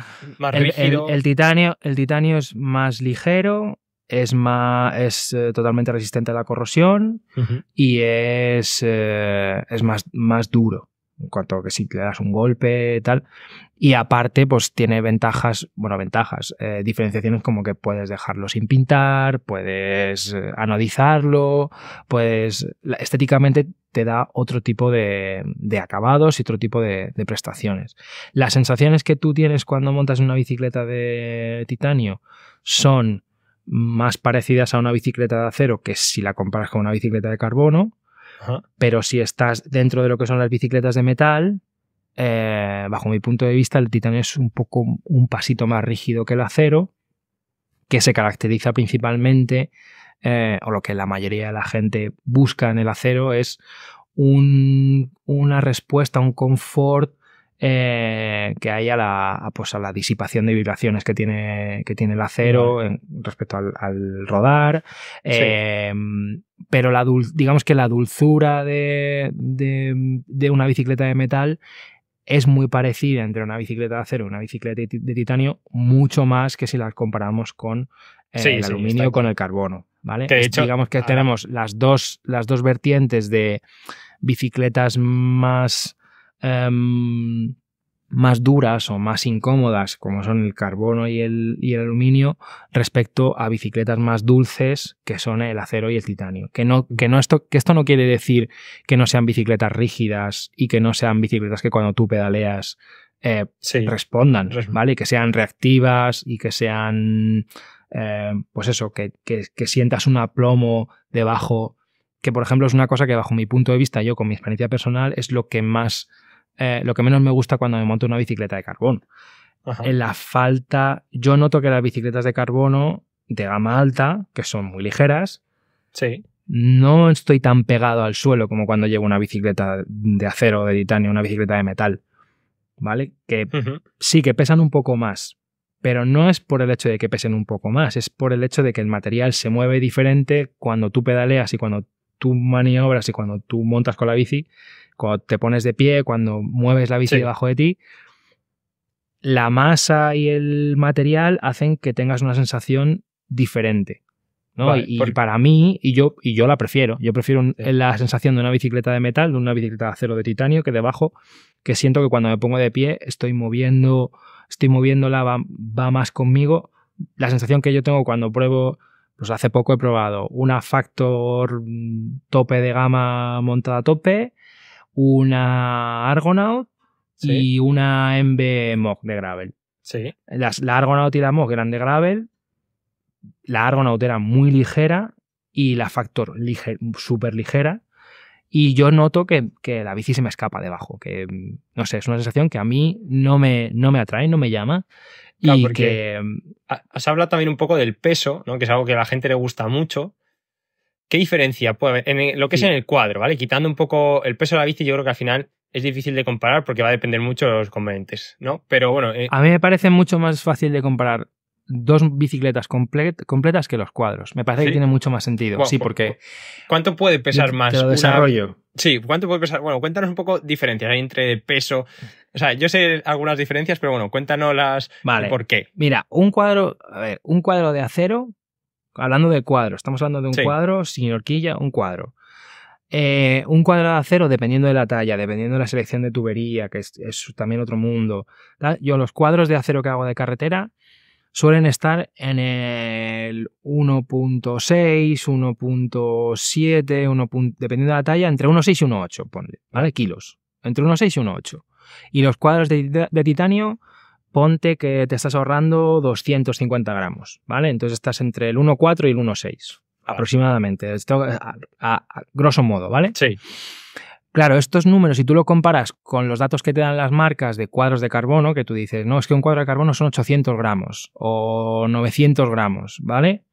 el, titanio, el titanio es más ligero, es, más, es eh, totalmente resistente a la corrosión y es, eh, es más, más duro en cuanto a que si le das un golpe, tal. Y aparte, pues tiene ventajas, bueno, ventajas, eh, diferenciaciones como que puedes dejarlo sin pintar, puedes eh, anodizarlo, pues Estéticamente te da otro tipo de, acabados y otro tipo de, prestaciones. Las sensaciones que tú tienes cuando montas una bicicleta de titanio son más parecidas a una bicicleta de acero que si la comparas con una bicicleta de carbono pero si estás dentro de lo que son las bicicletas de metal, eh, bajo mi punto de vista, el titanio es un poco un pasito más rígido que el acero, que se caracteriza principalmente, eh, o lo que la mayoría de la gente busca en el acero, es una respuesta, un confort eh, que hay a la, pues, la disipación de vibraciones que tiene, que tiene el acero respecto al, rodar. Em, pero la digamos que la dulzura de, una bicicleta de metal es muy parecida entre una bicicleta de acero y una bicicleta de titanio, mucho más que si las comparamos con eh, el aluminio aluminio, con el carbono. ¿vale? hecho, digamos que tenemos las dos, las dos vertientes de bicicletas más Em, más duras o más incómodas, como son el carbono y el, y el, aluminio, respecto a bicicletas más dulces, que son el acero y el titanio. Que, no, que, no esto, que esto no quiere decir que no sean bicicletas rígidas y que no sean bicicletas que cuando tú pedaleas eh, respondan, ¿vale? Que sean reactivas y que sean, eh, pues eso, que, que sientas un aplomo debajo, que por ejemplo es una cosa que bajo mi punto de vista, yo con mi experiencia personal, es lo que más eh, lo que menos me gusta cuando me monto una bicicleta de carbono. La falta, yo noto que las bicicletas de carbono de gama alta, que son muy ligeras, no estoy tan pegado al suelo como cuando llevo una bicicleta de acero, de titanio, una bicicleta de metal. ¿Vale? Que sí, que pesan un poco más, pero no es por el hecho de que pesen un poco más, es por el hecho de que el material se mueve diferente cuando tú pedaleas y cuando tú maniobras y cuando tú montas con la bici, cuando te pones de pie, cuando mueves la bici debajo de ti, la masa y el material hacen que tengas una sensación diferente. ¿no? y, para mí, y yo, y yo la prefiero, yo prefiero la sensación de una bicicleta de metal, de una bicicleta de acero de titanio, que debajo, que siento que cuando me pongo de pie estoy moviendo, estoy moviéndola, va más conmigo. La sensación que yo tengo cuando pruebo pues hace poco he probado una Factor mm, tope de gama montada a tope, una Argonaut y una MB Mog de Gravel. Sí. Las, la Argonaut y la Mog eran de Gravel. La Argonaut era muy ligera y la Factor super súper ligera. Y yo noto que, la bici se me escapa debajo, que mm, no sé, es una sensación que a mí no me, no me atrae, no me llama. Claro, porque has hablado también un poco del peso, ¿no? que es algo que a la gente le gusta mucho. ¿Qué diferencia puede haber en lo que es en el cuadro, ¿vale? Quitando un poco el peso de la bici, yo creo que al final es difícil de comparar porque va a depender mucho de los componentes, ¿no? Pero bueno. Eh, a mí me parece mucho más fácil de comparar dos bicicletas completas que los cuadros. Me parece que tiene mucho más sentido. sí, pues, porque. ¿Cuánto puede pesar más? Te lo desarrollo. Sí, ¿cuánto puede pesar? Bueno, cuéntanos un poco diferencias entre peso, o sea, yo sé algunas diferencias, pero bueno, cuéntanos las vale. por qué. Mira, un cuadro, a ver, un cuadro de acero, hablando de cuadro, estamos hablando de un cuadro sin horquilla, un cuadro. Eh, un cuadro de acero, dependiendo de la talla, dependiendo de la selección de tubería, que es, también otro mundo. Yo los cuadros de acero que hago de carretera suelen estar en el 1.6, 1.7, dependiendo de la talla, entre 1.6 y 1.8, ponle, ¿vale? Kilos, entre 1.6 y 1.8. Y los cuadros de, titanio, ponte que te estás ahorrando 250 gramos, ¿vale? Entonces estás entre el 1,4 y el 1,6 aproximadamente, esto, a, grosso modo, ¿vale? Sí. Claro, estos números, si tú lo comparas con los datos que te dan las marcas de cuadros de carbono, que tú dices, no, es que un cuadro de carbono son 800 gramos o 900 gramos, ¿vale?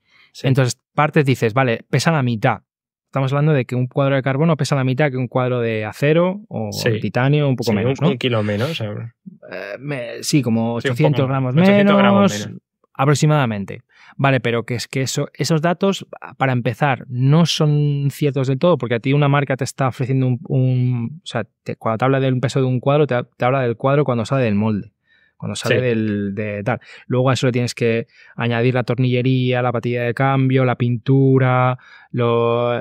Entonces partes dices, vale, pesa la mitad. Estamos hablando de que un cuadro de carbono pesa la mitad que un cuadro de acero o de titanio, un poco menos. Un, un kilo menos. Eh, sí, como 800 gramos menos. Gramos aproximadamente. Vale, pero que es que esos datos, para empezar, no son ciertos de todo, porque a ti una marca te está ofreciendo un. o sea, cuando te habla del peso de un cuadro, te, habla del cuadro cuando sale del molde cuando sale del de tal. Luego a eso le tienes que añadir la tornillería, la patilla de cambio, la pintura, la,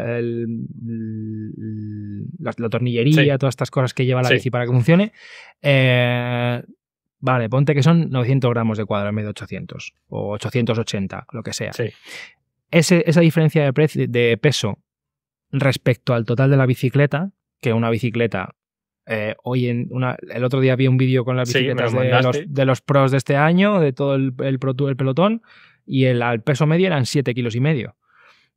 tornillería, todas estas cosas que lleva la bici para que funcione. Eh, vale, ponte que son 900 gramos de cuadro en vez de 800 o 880, lo que sea. esa diferencia de, de peso respecto al total de la bicicleta, que una bicicleta eh, hoy en el otro día vi un vídeo con las bicicletas de, los, pros de este año, de todo el, pelotón, y el al peso medio eran 7 kilos y medio.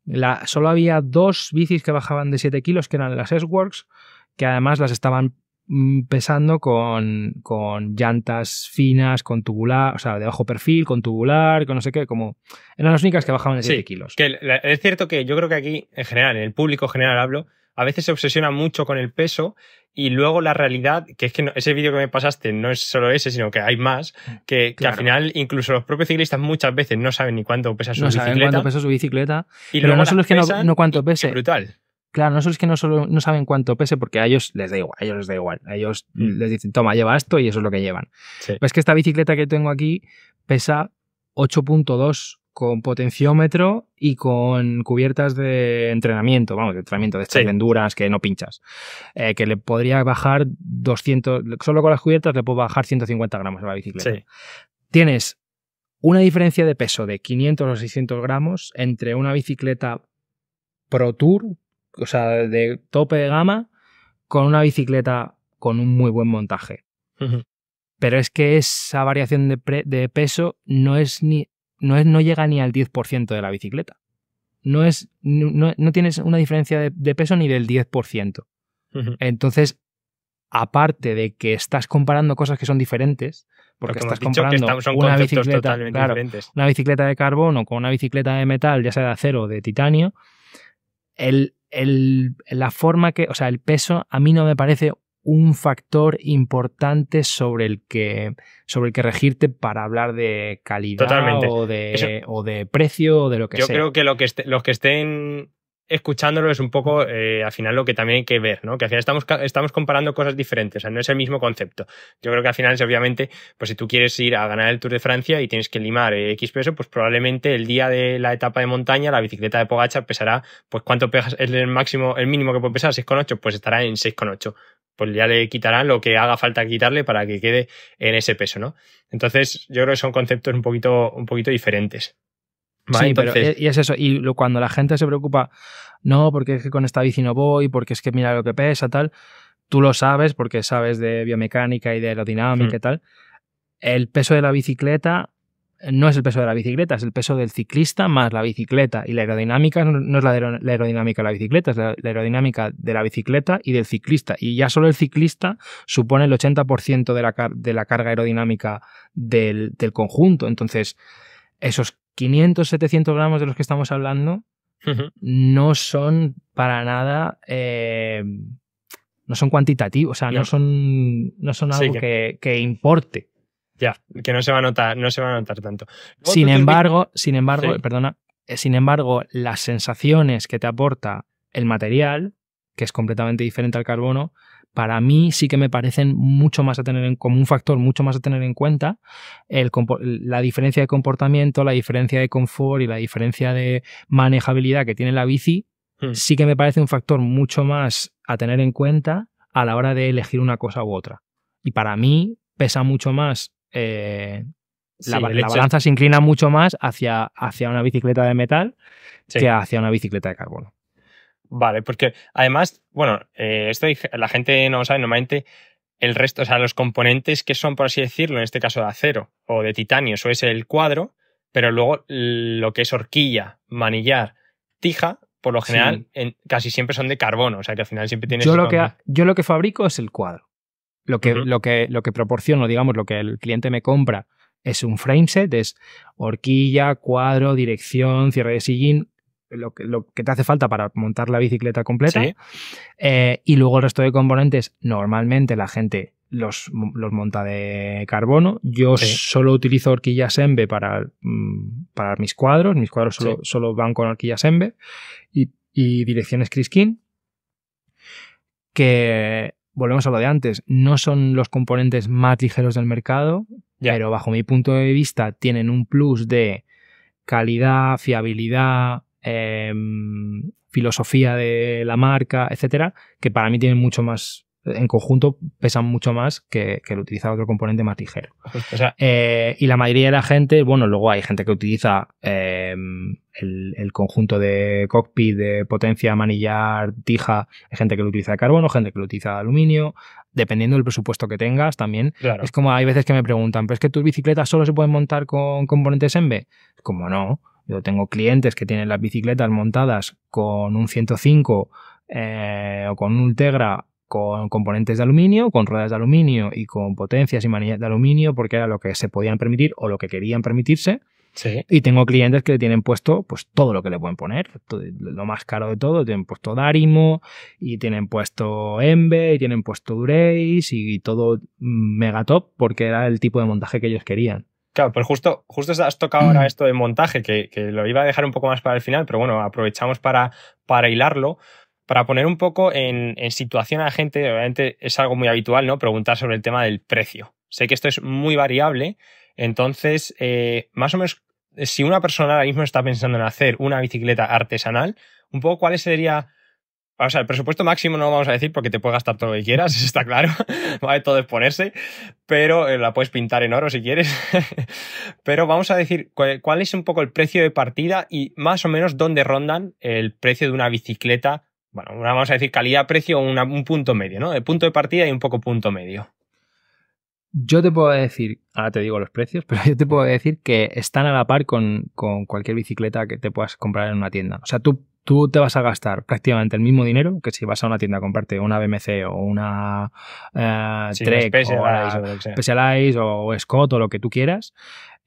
La, solo había dos bicis que bajaban de 7 kilos, que eran las S-Works, que además las estaban mm, pesando con, llantas finas, con tubular, o sea, de bajo perfil, con tubular, con no sé qué, como eran las únicas que bajaban de 7 kilos. es cierto que yo creo que aquí, en general, en el público general hablo, a veces se obsesiona mucho con el peso y luego la realidad, que es que ese vídeo que me pasaste no es solo ese, sino que hay más, mm, que, al final incluso los propios ciclistas muchas veces no saben ni cuánto pesa su bicicleta. No saben cuánto pesa su bicicleta. Y pero no solo es que no, cuánto pese. Brutal. Claro, no solo es que no, no saben cuánto pese porque a ellos les da igual, a ellos les da igual. A ellos mm. les dicen, toma, lleva esto y eso es lo que llevan. es que esta bicicleta que tengo aquí pesa 8.2 con potenciómetro y con cubiertas de entrenamiento, vamos, de entrenamiento de estas que no pinchas, eh, que le podría bajar 200, solo con las cubiertas le puedo bajar 150 gramos a la bicicleta. Tienes una diferencia de peso de 500 o 600 gramos entre una bicicleta Pro Tour, o sea, de tope de gama, con una bicicleta con un muy buen montaje. Pero es que esa variación de, peso no es ni no, es, no llega ni al 10% de la bicicleta. No, es, no, tienes una diferencia de, peso ni del 10%. Entonces, aparte de que estás comparando cosas que son diferentes, porque estás comparando una, bicicleta, de carbono con una bicicleta de metal, ya sea de acero o de titanio, el, la forma que, o sea, el peso a mí no me parece un factor importante sobre el que, sobre el que regirte para hablar de calidad O, de, precio o de lo que sea. Yo creo que, lo que los que estén escuchándolo es un poco eh, al final lo que también hay que ver, ¿no? Que al final estamos, estamos comparando cosas diferentes, no es el mismo concepto. Yo creo que al final, obviamente, pues si tú quieres ir a ganar el Tour de Francia y tienes que limar eh, X peso, pues probablemente el día de la etapa de montaña, la bicicleta de Pogacha pesará, pues cuánto pesas, el máximo, el mínimo que puede pesar, 6,8, pues estará en 6,8 pues ya le quitarán lo que haga falta quitarle para que quede en ese peso, ¿no? Entonces, yo creo que son conceptos un poquito, un poquito diferentes. E, y es eso. Y cuando la gente se preocupa, no, porque es que con esta bici no voy, porque es que mira lo que pesa, tal, tú lo sabes porque sabes de biomecánica y de aerodinámica hmm. y tal. El peso de la bicicleta no es el peso de la bicicleta, es el peso del ciclista más la bicicleta. Y la aerodinámica no es la, aerodinámica de la bicicleta, es la, aerodinámica de la bicicleta y del ciclista. Y ya solo el ciclista supone el 80% de la, carga aerodinámica del, conjunto. Entonces, esos 500, 700 gramos de los que estamos hablando no son para nada... Eh, no son cuantitativos, o sea, no, son, no son algo que importe. Ya, que no se va a notar, no se va a notar tanto. sin, embargo, sin embargo, perdona, eh, sin embargo, las sensaciones que te aporta el material, que es completamente diferente al carbono, para mí sí que me parecen mucho más a tener en, como un factor mucho más a tener en cuenta el, la diferencia de comportamiento, la diferencia de confort y la diferencia de manejabilidad que tiene la bici, hmm. sí que me parece un factor mucho más a tener en cuenta a la hora de elegir una cosa u otra. Y para mí pesa mucho más eh, la, balanza se inclina mucho más hacia, hacia una bicicleta de metal que hacia una bicicleta de carbono. Vale, porque además, bueno, eh, esto la gente no sabe, normalmente el resto, o sea, los componentes que son, por así decirlo, en este caso de acero o de titanio, eso es el cuadro, pero luego lo que es horquilla, manillar, tija, por lo general, casi siempre son de carbono, o sea que al final siempre tienes... lo, que, yo lo que fabrico es el cuadro. Lo que, lo, que, proporciono, digamos, lo que el cliente me compra es un frameset, es horquilla, cuadro, dirección, cierre de sillín, lo que, lo que te hace falta para montar la bicicleta completa. Eh, y luego el resto de componentes, normalmente la gente los, monta de carbono. Yo solo utilizo horquillas Enve para, mm, para mis cuadros. Mis cuadros solo, van con horquillas Enve y, y direcciones Criskin. Que volvemos a lo de antes, no son los componentes más ligeros del mercado, pero bajo mi punto de vista tienen un plus de calidad, fiabilidad, em, filosofía de la marca, etcétera, que para mí tienen mucho más en conjunto pesan mucho más que, el utilizar otro componente más tijero. Pues, eh, y la mayoría de la gente, bueno, luego hay gente que utiliza eh, el, conjunto de cockpit, de potencia, manillar, tija, hay gente que lo utiliza de carbono, gente que lo utiliza de aluminio, dependiendo del presupuesto que tengas también. Es como hay veces que me preguntan, ¿pero es que tus bicicletas solo se pueden montar con componentes Es Como no, yo tengo clientes que tienen las bicicletas montadas con un 105 eh, o con un Ultegra con componentes de aluminio, con ruedas de aluminio y con potencias y manillas de aluminio porque era lo que se podían permitir o lo que querían permitirse. Sí. Y tengo clientes que le tienen puesto pues todo lo que le pueden poner, lo más caro de todo, tienen puesto Darimo y tienen puesto Enve y tienen puesto Dureis y, todo todo top porque era el tipo de montaje que ellos querían. Claro, pero justo, justo has tocado ahora esto de montaje, que, lo iba a dejar un poco más para el final, pero bueno, aprovechamos para, para hilarlo, para poner un poco en, situación a la gente, obviamente es algo muy habitual, ¿no? Preguntar sobre el tema del precio. Sé que esto es muy variable, entonces, eh, más o menos, si una persona ahora mismo está pensando en hacer una bicicleta artesanal, un poco cuál sería o sea, el presupuesto máximo no lo vamos a decir porque te puedes gastar todo lo que quieras, está claro. vale, todo exponerse. ponerse, pero eh, la puedes pintar en oro si quieres. pero vamos a decir cuál, es un poco el precio de partida y más o menos dónde rondan el precio de una bicicleta bueno, vamos a decir calidad-precio, un punto medio, ¿no? De punto de partida y un poco punto medio. Yo te puedo decir, ahora te digo los precios, pero yo te puedo decir que están a la par con, cualquier bicicleta que te puedas comprar en una tienda. O sea, tú, tú, te vas a gastar prácticamente el mismo dinero que si vas a una tienda a comprarte una BMC o una eh, Trek Specialized o, una, Specialized o Scott o lo que tú quieras.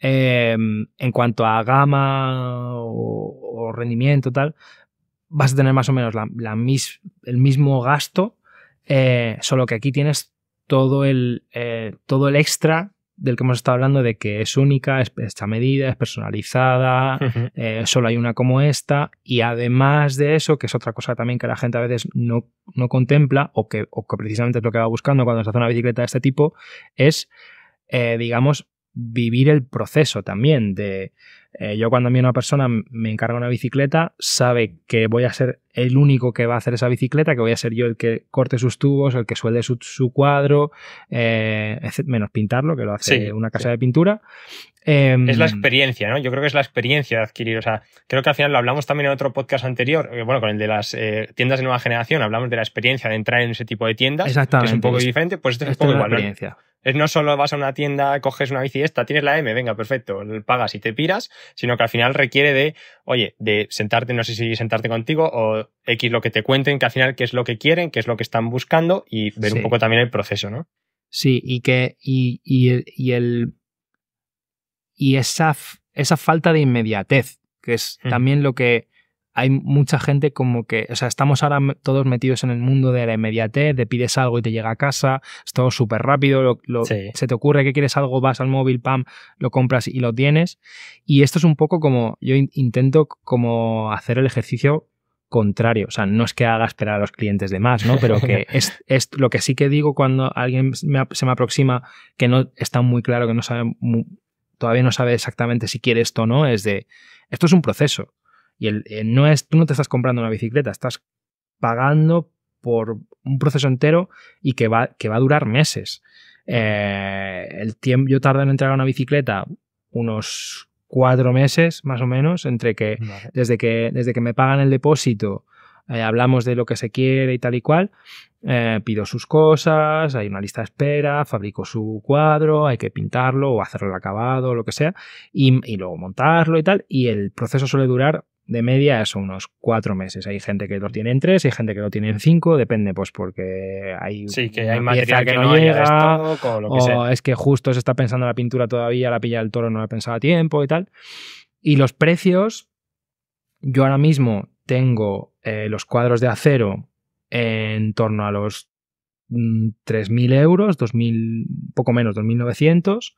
Eh, en cuanto a gama o, o rendimiento, tal, vas a tener más o menos la, el mismo gasto, eh, solo que aquí tienes todo el, eh, todo el extra del que hemos estado hablando de que es única, es, esta medida, es personalizada, eh, solo hay una como esta, y además de eso, que es otra cosa también que la gente a veces no, no contempla, o que, precisamente es lo que va buscando cuando se hace una bicicleta de este tipo, es, digamos, vivir el proceso también. De, eh, yo cuando a mí una persona me encarga una bicicleta, sabe que voy a ser el único que va a hacer esa bicicleta, que voy a ser yo el que corte sus tubos, el que suelde su, cuadro, eh, menos pintarlo, que lo hace una casa de pintura. Em, es la experiencia, ¿no? Yo creo que es la experiencia de adquirir. O sea, creo que al final lo hablamos también en otro podcast anterior, eh, bueno, con el de las tiendas de nueva generación, hablamos de la experiencia de entrar en ese tipo de tiendas, que es un poco diferente, pues este es un poco igual. Experiencia. Es no solo vas a una tienda, coges una bici esta, tienes la M, venga, perfecto, pagas y te piras, sino que al final requiere de, oye, de sentarte, no sé si sentarte contigo o X lo que te cuenten, que al final qué es lo que quieren, qué es lo que están buscando y ver un poco también el proceso, ¿no? Sí, y que, y, el, y, esa, esa falta de inmediatez, que es también lo que, hay mucha gente como que, o sea, estamos ahora todos metidos en el mundo de la inmediatez, te pides algo y te llega a casa, es todo súper rápido, lo, se te ocurre que quieres algo, vas al móvil, pam, lo compras y lo tienes. Y esto es un poco como, yo intento como hacer el ejercicio contrario. O sea, no es que haga esperar a los clientes de más, ¿no? Pero que es, lo que sí que digo cuando alguien se me aproxima que no está muy claro, que no sabe todavía no sabe exactamente si quiere esto o no, es de esto es un proceso. Y el, eh, no es, tú no te estás comprando una bicicleta, estás pagando por un proceso entero y que va, que va a durar meses. Eh, el tiempo, yo tardo en entregar una bicicleta unos cuatro meses más o menos, entre que, desde que desde que me pagan el depósito, eh, hablamos de lo que se quiere y tal y cual, pido sus cosas, hay una lista de espera, fabrico su cuadro, hay que pintarlo o hacerlo el acabado, lo que sea, y luego montarlo y tal, y el proceso suele durar de media son unos cuatro meses. Hay gente que lo tiene en tres, hay gente que lo tiene en cinco, depende, pues porque hay, sí, que que, no, llega, o, es que justo se está pensando la pintura todavía, la pilla del toro no la pensaba a tiempo y tal. Y los precios, yo ahora mismo tengo eh, los cuadros de acero en torno a los 3.000 mm, euros, 2.000, poco menos, 2.900,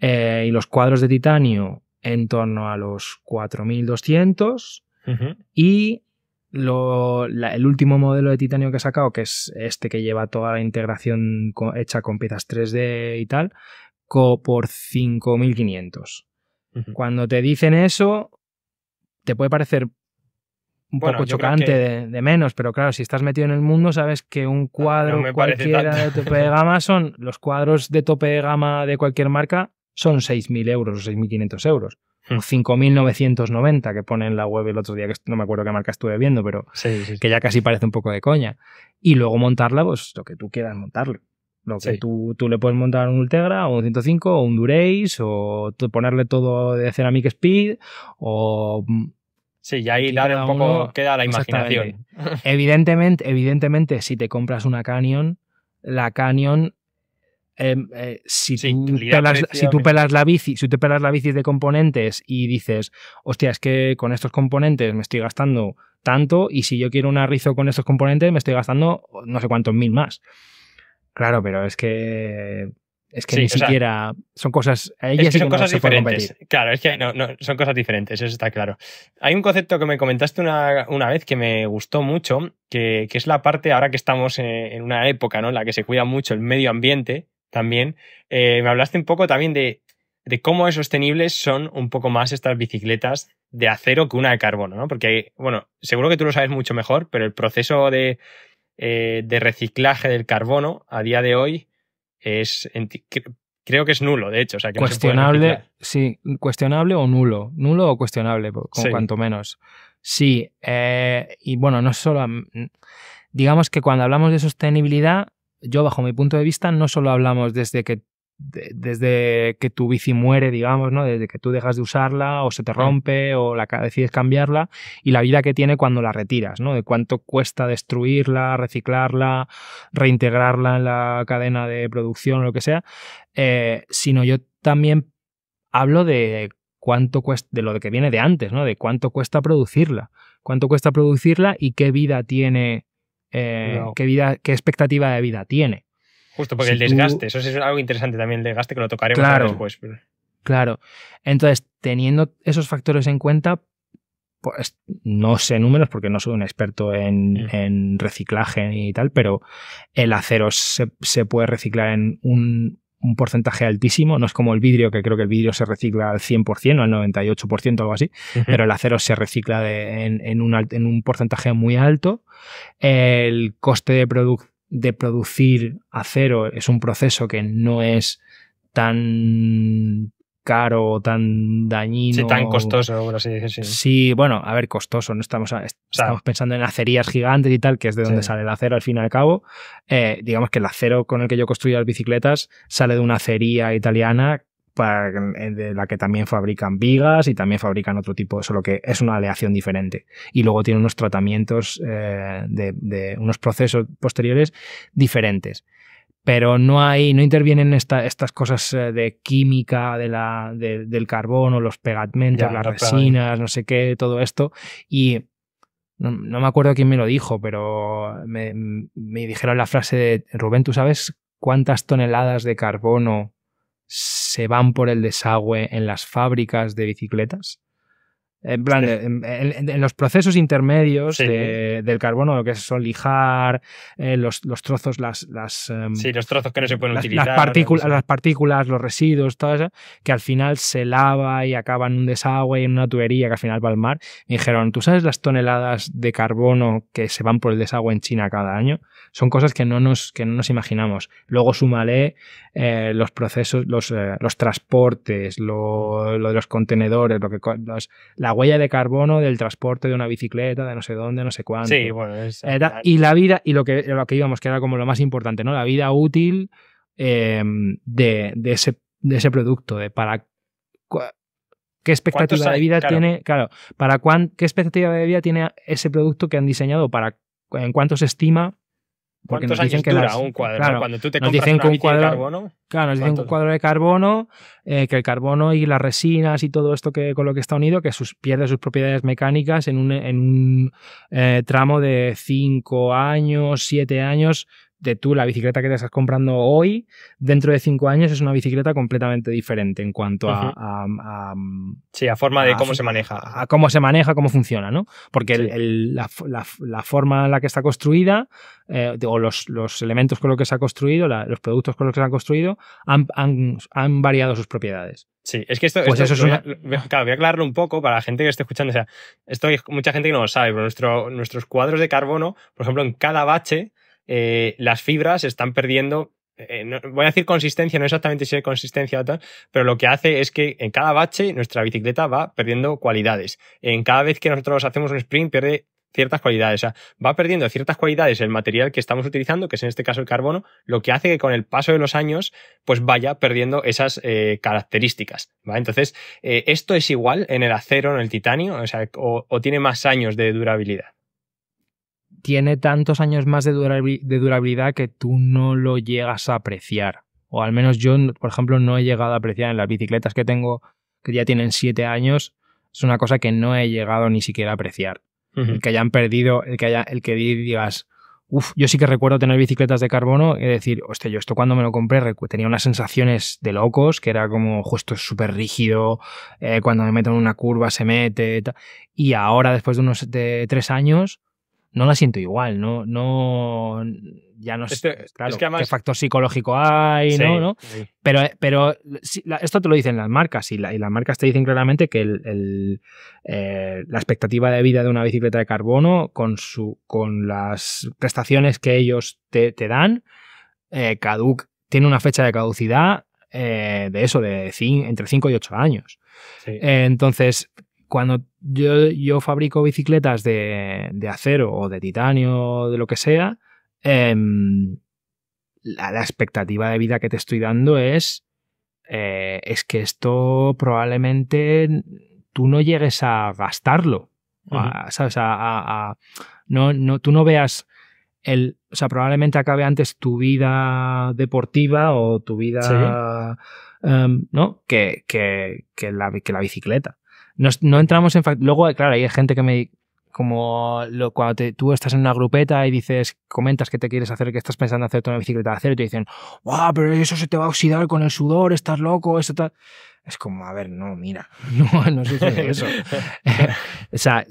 eh, y los cuadros de titanio en torno a los 4200 y el último modelo de titanio que he sacado, que es este que lleva toda la integración hecha con piezas 3D y tal, co por 5500. Cuando te dicen eso, te puede parecer un poco chocante de, menos, pero claro, si estás metido en el mundo, sabes que un cuadro cualquiera de tope de gama son los cuadros de tope de gama de cualquier marca son 6.000 euros o 6.500 euros. Hmm. O 5.990 que pone en la web el otro día, que no me acuerdo qué marca estuve viendo, pero que ya casi parece un poco de coña. Y luego montarla, pues lo que tú quieras montarle. Lo que tú, tú, le puedes montar un Ultegra o un 105 o un Durace o ponerle todo de Ceramic Speed o... Mm, sí, y ahí un poco, queda la imaginación. evidentemente, evidentemente, si te compras una Canyon, la Canyon Em, eh, si, tú pelas, la bici, si tú pelas la bici de componentes y dices, hostia, es que con estos componentes me estoy gastando tanto y si yo quiero un rizo con estos componentes me estoy gastando oh, no sé cuántos mil más. Claro, pero es que es que ni siquiera son cosas. son cosas diferentes. Claro, es que son cosas diferentes, eso está claro. Hay un concepto que me comentaste una, vez que me gustó mucho, que, que, es la parte ahora que estamos eh, en, una época ¿no? en la que se cuida mucho el medio ambiente, también. Eh, me hablaste un poco también de, de cómo es sostenible son un poco más estas bicicletas de acero que una de carbono, ¿no? Porque, bueno, seguro que tú lo sabes mucho mejor, pero el proceso de, eh, de reciclaje del carbono a día de hoy es, creo que es nulo, de hecho. sea, que cuestionable, sí, cuestionable o nulo. Nulo o cuestionable, cuanto menos. Sí, eh, y bueno, no solo... Digamos que cuando hablamos de sostenibilidad, yo bajo mi punto de vista no solo hablamos desde que desde que tu bici muere, digamos, ¿no? Desde que tú dejas de usarla o se te rompe o la decides cambiarla y la vida que tiene cuando la retiras, ¿no? De cuánto cuesta destruirla, reciclarla, reintegrarla en la cadena de producción o lo que sea, eh, sino yo también hablo de cuánto cuesta, de lo que viene de antes, ¿no? De cuánto cuesta producirla, cuánto cuesta producirla y qué vida tiene eh, qué, vida, qué expectativa de vida tiene. Justo, porque el desgaste, eso es algo interesante también, el desgaste que lo tocaremos claro, después. Claro. Entonces, teniendo esos factores en cuenta, pues no sé números porque no soy un experto en, mm. en reciclaje y tal, pero el acero se puede reciclar en un un porcentaje altísimo, no es como el vidrio, que creo que el vidrio se recicla al 100% o al 98% o algo así, pero el acero se recicla en, un, porcentaje muy alto. El coste de, de producir acero es un proceso que no es tan caro o tan dañino. tan costoso, Sí. bueno, a ver, costoso, no estamos, estamos pensando en acerías gigantes y tal, que es de donde sale el acero al fin y al cabo. Eh, digamos que el acero con el que yo construí las bicicletas sale de una acería italiana de la que también fabrican vigas y también fabrican otro tipo, solo que es una aleación diferente. Y luego tiene unos tratamientos eh, de, unos procesos posteriores diferentes pero no hay, no intervienen estas cosas eh, de química de la, del carbono, los pegamentos, las resinas, no sé qué, todo esto. Y no, me acuerdo quién me lo dijo, pero me, me, dijeron la frase de Rubén, ¿tú sabes cuántas toneladas de carbono se van por el desagüe en las fábricas de bicicletas? En los procesos intermedios del carbono, lo que son lijar, eh, los, trozos, las, las em, trozos que no se pueden utilizar. Las, partículas, los residuos, todo eso, que al final se lava y acaba en un desagüe, en una tubería que al final va al mar. Me dijeron, ¿tú sabes las toneladas de carbono que se van por el desagüe en China cada año? Son cosas que no nos, que nos imaginamos. Luego sumale eh, los procesos, los, eh, transportes, lo, de los contenedores, lo que la huella de carbono del transporte de una bicicleta, de no sé dónde, no sé cuánto. Eh, y la vida, y lo que, lo que íbamos, que era como lo más importante, ¿no? La vida útil em, de, ese, de ese producto, de para qué expectativa de vida tiene, para cuán, qué expectativa de vida tiene ese producto que han diseñado, para en cuánto se estima porque ¿Cuántos dicen años que dura un cuadro? Cuando tú te nos dicen con un cuadro, de carbono. Claro, nos dicen que un cuadro de carbono, eh, que el carbono y las resinas y todo esto que, con lo que está unido, que sus, pierde sus propiedades mecánicas en un, en un eh, tramo de 5 años, 7 años, de tú la bicicleta que te estás comprando hoy, dentro de cinco años es una bicicleta completamente diferente en cuanto a, Sí, a forma de cómo se maneja. A cómo se maneja, cómo funciona, ¿no? Porque la, forma en la que está construida eh, o los, elementos con los que se ha construido, los productos con los que se han construido, han, variado sus propiedades. Sí, es que esto, pues eso es claro, voy a aclararlo un poco para la gente que esté escuchando. O sea, esto hay mucha gente que no lo sabe, pero nuestros cuadros de carbono, por ejemplo, en cada bache eh, las fibras están perdiendo eh, voy a decir consistencia, no exactamente si es consistencia o tal, pero lo que hace es que en cada bache nuestra bicicleta va perdiendo cualidades. En cada vez que nosotros hacemos un sprint pierde ciertas cualidades. O sea, va perdiendo ciertas cualidades el material que estamos utilizando, que es en este caso el carbono, lo que hace que con el paso de los años, pues vaya perdiendo esas eh, características. ¿vale? Entonces, esto es igual en el acero, en el titanio, o tiene más años de durabilidad tiene tantos años más de, durabilidad que tú no lo llegas a apreciar. O al menos yo, por ejemplo, no he llegado a apreciar en las bicicletas que tengo, que ya tienen siete años, es una cosa que no he llegado ni siquiera a apreciar. El que hayan perdido, el que, haya, el que digas, uff, yo sí que recuerdo tener bicicletas de carbono y decir, hostia, yo esto cuando me lo compré tenía unas sensaciones de locos, que era como, justo súper rígido, eh, cuando me meto en una curva se mete. Y ahora, después de unos de tres años, no la siento igual, no, no, ya no sé este, qué factor psicológico hay, ¿no? Pero, pero esto te lo dicen las marcas y, la, y, las marcas te dicen claramente que el, eh, la expectativa de vida de una bicicleta de carbono con, su, con las prestaciones que ellos te, te dan, eh, caduc, tiene una fecha de caducidad eh, de eso, de entre 5 y 8 años. entonces, cuando yo, fabrico bicicletas de, acero o de titanio o de lo que sea, em, la, expectativa de vida que te estoy dando es, eh, es que esto probablemente tú no llegues a gastarlo. A, no, no, tú no veas el, o sea, probablemente acabe antes tu vida deportiva o tu vida, em, ¿no? Que, que, que la bicicleta no entramos en... Luego, claro, hay gente que me... Como cuando tú estás en una grupeta y dices, comentas que te quieres hacer, que estás pensando hacerte una bicicleta de acero y te dicen, ¡guau! Pero eso se te va a oxidar con el sudor, estás loco, eso tal. Es como, a ver, no, mira, no, no sucede eso. o sea,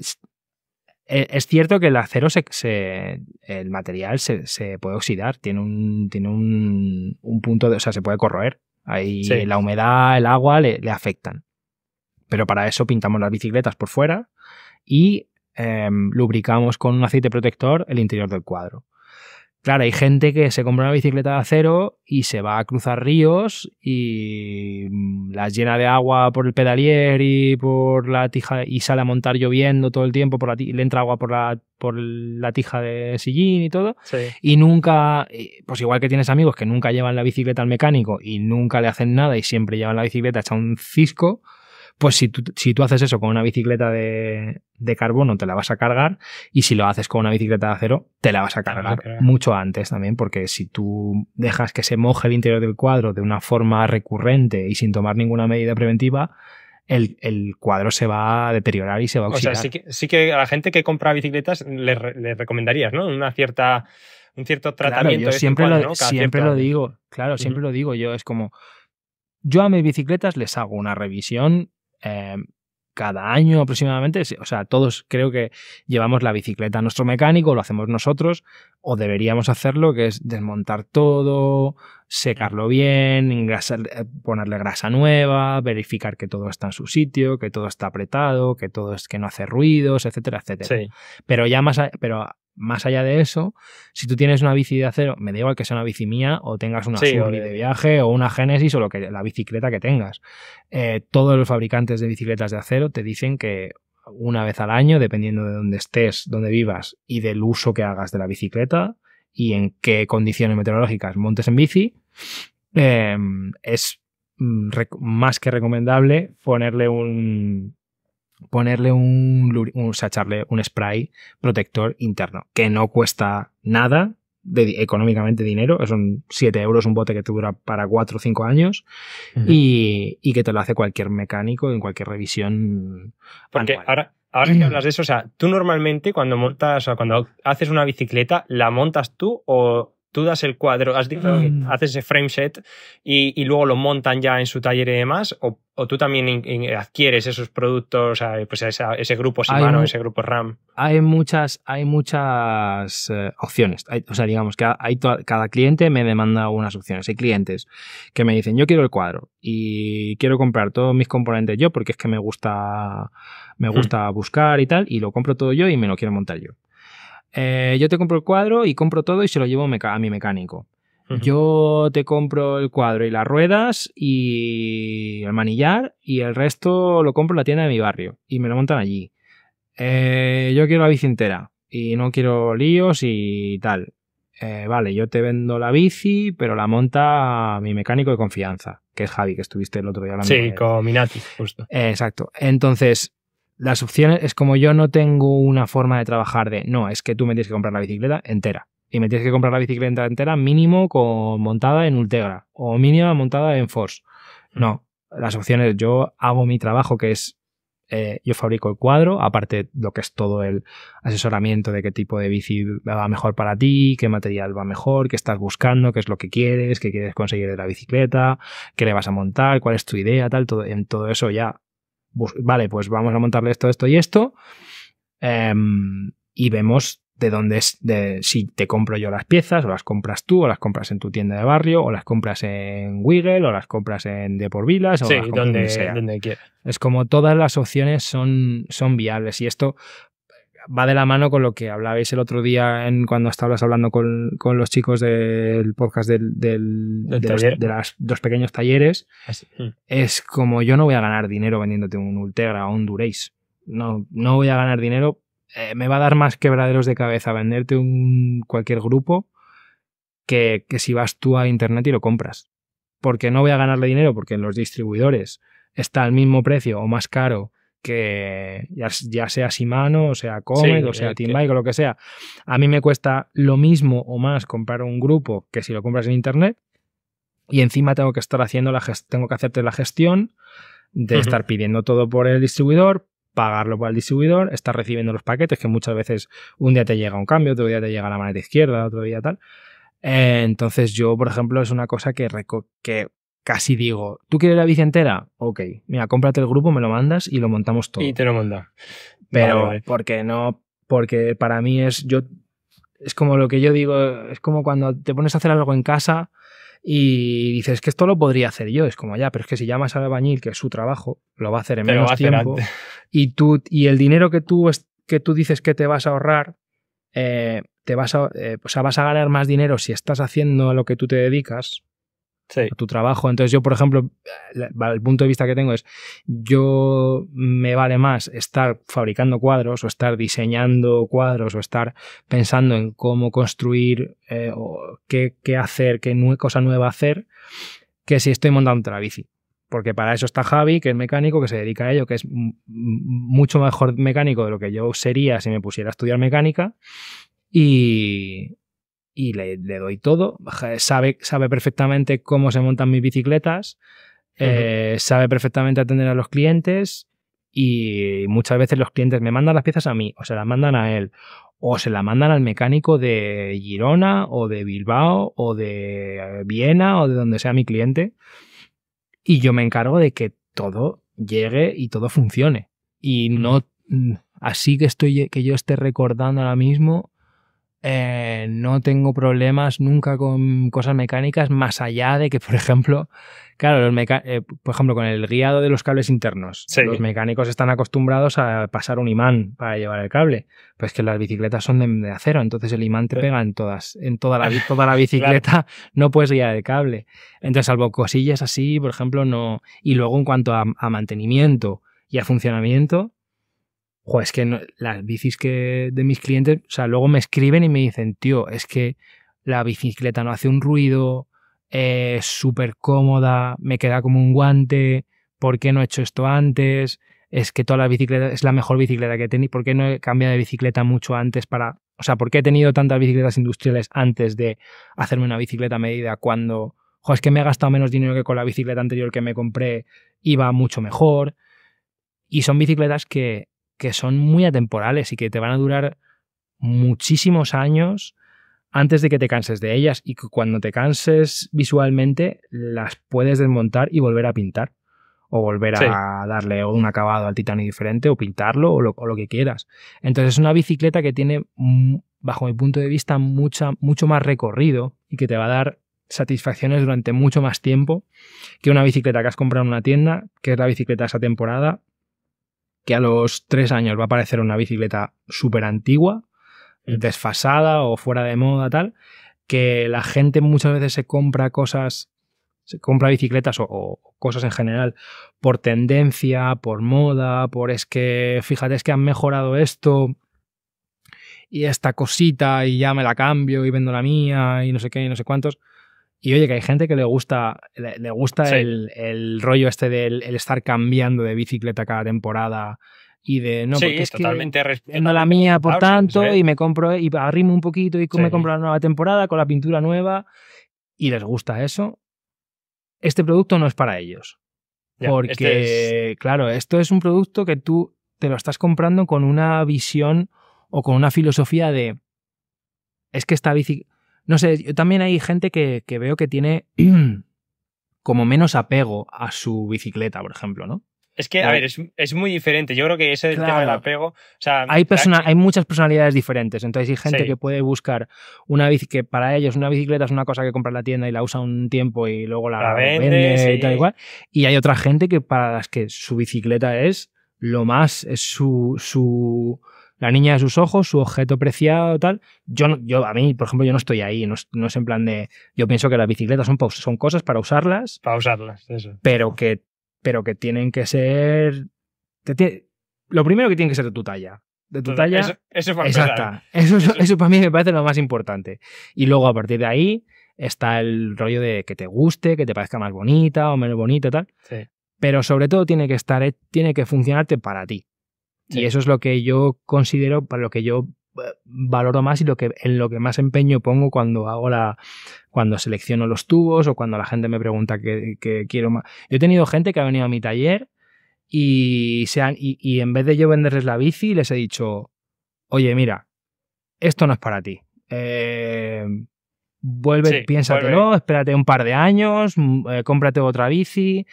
e, es cierto que el acero se, el material se, puede oxidar, tiene un, tiene un, punto de, o sea, se puede corroer. Ahí la humedad, el agua le afectan. Pero para eso pintamos las bicicletas por fuera y em, lubricamos con un aceite protector el interior del cuadro. Claro, hay gente que se compra una bicicleta de acero y se va a cruzar ríos y mm, las llena de agua por el pedalier y por la tija y sale a montar lloviendo todo el tiempo por la y le entra agua por la, tija de sillín y todo y nunca eh, pues igual que tienes amigos que nunca llevan la bicicleta al mecánico y nunca le hacen nada y siempre llevan la bicicleta hecha un cisco pues si tú, si tú haces eso con una bicicleta de, de, carbono, te la vas a cargar. Y si lo haces con una bicicleta de acero, te la vas a cargar mucho antes también. Porque si tú dejas que se moje el interior del cuadro de una forma recurrente y sin tomar ninguna medida preventiva, el, cuadro se va a deteriorar y se va a oxidar. O sea, sí que, a la gente que compra bicicletas les, recomendarías, ¿no? Una cierta, un cierto tratamiento. Este siempre, lo, siempre lo digo, claro, siempre lo digo. Yo es como, yo a mis bicicletas les hago una revisión Em, cada año aproximadamente, o sea, todos creo que llevamos la bicicleta a nuestro mecánico, lo hacemos nosotros, o deberíamos hacerlo, que es desmontar todo, secarlo bien, eh, ponerle grasa nueva, verificar que todo está en su sitio, que todo está apretado, que todo es que no hace ruidos, etcétera, etcétera. Pero ya más, a, más allá de eso, si tú tienes una bici de acero, me da igual que sea una bici mía o tengas una sí, de... viaje o una Genesis o lo que, la bicicleta que tengas. Eh, todos los fabricantes de bicicletas de acero te dicen que una vez al año, dependiendo de dónde estés, dónde vivas y del uso que hagas de la bicicleta y en qué condiciones meteorológicas montes en bici, em, es mm, más que recomendable ponerle un, ponerle un, echarle un spray protector interno, que no cuesta nada económicamente dinero, son 7 euros un bote que te dura para 4 o 5 años y, que te lo hace cualquier mecánico en cualquier revisión. Porque ahora, ahora que hablas de eso, o sea, tú normalmente cuando montas, o cuando haces una bicicleta, ¿la montas tú o tú das el cuadro, mm. haces ese frame set y, luego lo montan ya en su taller y demás, o, tú también adquieres esos productos, pues ese grupo Simano, ese grupo RAM. Hay muchas, hay muchas eh, opciones. o sea, digamos que hay cada cliente me demanda unas opciones. Hay clientes que me dicen, yo quiero el cuadro y quiero comprar todos mis componentes yo porque es que me gusta, me hmm. gusta buscar y tal, y lo compro todo yo y me lo quiero montar yo. Eh, yo te compro el cuadro y compro todo y se lo llevo a mi mecánico. Yo te compro el cuadro y las ruedas y el manillar y el resto lo compro en la tienda de mi barrio y me lo montan allí. Eh, yo quiero la bici entera y no quiero líos y tal. Eh, vale, yo te vendo la bici, pero la monta mi mecánico de confianza, que es Javi, que estuviste el otro día hablando. Sí, con Minati, justo. exacto. Entonces, las opciones es como yo no tengo una forma de trabajar de, no, es que tú me tienes que comprar la bicicleta entera. Y me tienes que comprar la bicicleta entera mínimo con montada en Ultegra o mínima montada en Force. No, las opciones, yo hago mi trabajo que es eh, yo fabrico el cuadro, aparte lo que es todo el asesoramiento de qué tipo de bici va mejor para ti, qué material va mejor, qué estás buscando, qué es lo que quieres, qué quieres conseguir de la bicicleta, qué le vas a montar, cuál es tu idea, tal, todo, en todo eso ya vale, pues vamos a montarle esto, esto y esto, em, y vemos de dónde es, si te compro yo las piezas, o las compras tú, o las compras en tu tienda de barrio, o las compras en Wiggle, o las compras en Deporvilas o donde, donde, Es como todas las opciones son, son viables y esto va de la mano con lo que hablabais el otro día cuando estabas hablando con, los chicos del podcast del, de, los, dos pequeños talleres. Ah, mm. Es como yo no voy a ganar dinero vendiéndote un Ultegra o un Durace. No, no voy a ganar dinero. Eh, me va a dar más quebraderos de cabeza venderte un cualquier grupo que, que si vas tú a internet y lo compras. Porque no voy a ganarle dinero porque en los distribuidores está al mismo precio o más caro que ya, sea Shimano, o sea Comet, o sea eh, Team o lo que sea, a mí me cuesta lo mismo o más comprar un grupo que si lo compras en internet y encima tengo que estar haciendo la tengo que hacerte la gestión de estar pidiendo todo por el distribuidor, pagarlo por el distribuidor, estar recibiendo los paquetes que muchas veces un día te llega un cambio, otro día te llega la maneta izquierda, otro día tal. Eh, entonces yo, por ejemplo, es una cosa que, que casi digo, ¿tú quieres la bici entera? Ok, mira, cómprate el grupo, me lo mandas y lo montamos todo. Y te lo manda. Pero ¿por qué porque no, porque para mí es, yo, es como lo que yo digo, es como cuando te pones a hacer algo en casa y dices que esto lo podría hacer yo, es como ya, pero es que si llamas al albañil, que es su trabajo, lo va a hacer en menos tiempo y tú y el dinero que tú que tú dices que te vas a ahorrar eh, te vas a, eh, o sea, vas a ganar más dinero si estás haciendo lo que tú te dedicas tu trabajo. Entonces yo, por ejemplo, el punto de vista que tengo es, yo me vale más estar fabricando cuadros o estar diseñando cuadros o estar pensando en cómo construir eh, o qué, hacer, qué cosa nueva hacer, que si estoy montando la bici porque para eso está Javi, que es mecánico, que se dedica a ello, que es mucho mejor mecánico de lo que yo sería si me pusiera a estudiar mecánica. Y, y le, doy todo. Sabe, sabe perfectamente cómo se montan mis bicicletas, eh, sabe perfectamente atender a los clientes y muchas veces los clientes me mandan las piezas a mí o se las mandan a él o se las mandan al mecánico de Girona o de Bilbao o de Viena o de donde sea mi cliente y yo me encargo de que todo llegue y todo funcione y no mm, así que estoy que yo esté recordando ahora mismo eh, no tengo problemas nunca con cosas mecánicas más allá de que, por ejemplo, claro, eh, por ejemplo, con el guiado de los cables internos, los mecánicos están acostumbrados a pasar un imán para llevar el cable, pues que las bicicletas son de, acero, entonces el imán te pega en todas, en toda la, toda bicicleta, no puedes guiar el cable. Entonces, salvo cosillas así, por ejemplo, no. Y luego en cuanto a mantenimiento y a funcionamiento, Joder, es que las bicis que de mis clientes, o sea, luego me escriben y me dicen, tío, es que la bicicleta no hace un ruido, eh, es súper cómoda, me queda como un guante, ¿por qué no he hecho esto antes? Es que toda la bicicleta es la mejor bicicleta que he tenido, ¿por qué no he cambiado de bicicleta mucho antes para... O sea, ¿por qué he tenido tantas bicicletas industriales antes de hacerme una bicicleta medida cuando... Joder, es que me he gastado menos dinero que con la bicicleta anterior que me compré, iba mucho mejor. Y son bicicletas que que son muy atemporales y que te van a durar muchísimos años antes de que te canses de ellas y que cuando te canses visualmente las puedes desmontar y volver a pintar o volver a darle un acabado al titanio diferente o pintarlo o lo, que quieras. Entonces es una bicicleta que tiene, mm, bajo mi punto de vista, mucha, mucho más recorrido y que te va a dar satisfacciones durante mucho más tiempo que una bicicleta que has comprado en una tienda, que es la bicicleta esa temporada a los tres años va a parecer una bicicleta súper antigua, mm. desfasada o fuera de moda, tal, que la gente muchas veces se compra cosas, se compra bicicletas o, cosas en general por tendencia, por moda, por es que, fíjate, es que han mejorado esto y esta cosita y ya me la cambio y vendo la mía y no sé qué y no sé cuántos. Y oye, que hay gente que le gusta, le, gusta el, rollo este del estar cambiando de bicicleta cada temporada y de no, porque es totalmente que no la mía, por tanto, y me compro y arrimo un poquito y me compro la nueva temporada con la pintura nueva y les gusta eso. Este producto no es para ellos. Este porque, claro, esto es un producto que tú te lo estás comprando con una visión o con una filosofía de es que esta bicicleta no sé, yo también hay gente que, veo que tiene como menos apego a su bicicleta, por ejemplo, ¿no? Es que, a ver, es, es, muy diferente. Yo creo que ese el tema del apego. sea, hay, hay muchas personalidades diferentes. Entonces, hay gente que puede buscar una bicicleta, que para ellos una bicicleta es una cosa que compra en la tienda y la usa un tiempo y luego la, vende, y tal y cual. Y hay otra gente que para las que su bicicleta es lo más, es su, su la niña de sus ojos, su objeto preciado, tal. Yo, yo a mí, por ejemplo, yo no estoy ahí, no, es en plan de. Yo pienso que las bicicletas son, son cosas para usarlas. Para usarlas, eso. Pero que, pero que tienen que ser. lo primero que tiene que ser de tu talla. De tu talla. Eso, eso Eso, eso, eso para mí me parece lo más importante. Y luego a partir de ahí está el rollo de que te guste, que te parezca más bonita o menos bonita, tal. Sí. Pero sobre todo tiene que estar, eh, tiene que funcionarte para ti. Y eso es lo que yo considero, para lo que yo eh, valoro más y lo que, en lo que más empeño pongo cuando hago la, cuando selecciono los tubos o cuando la gente me pregunta qué, quiero más. Yo he tenido gente que ha venido a mi taller y, y, en vez de yo venderles la bici, les he dicho, oye, mira, esto no es para ti. Eh, vuelve, piénsatelo, espérate un par de años, mm, eh, cómprate otra bici,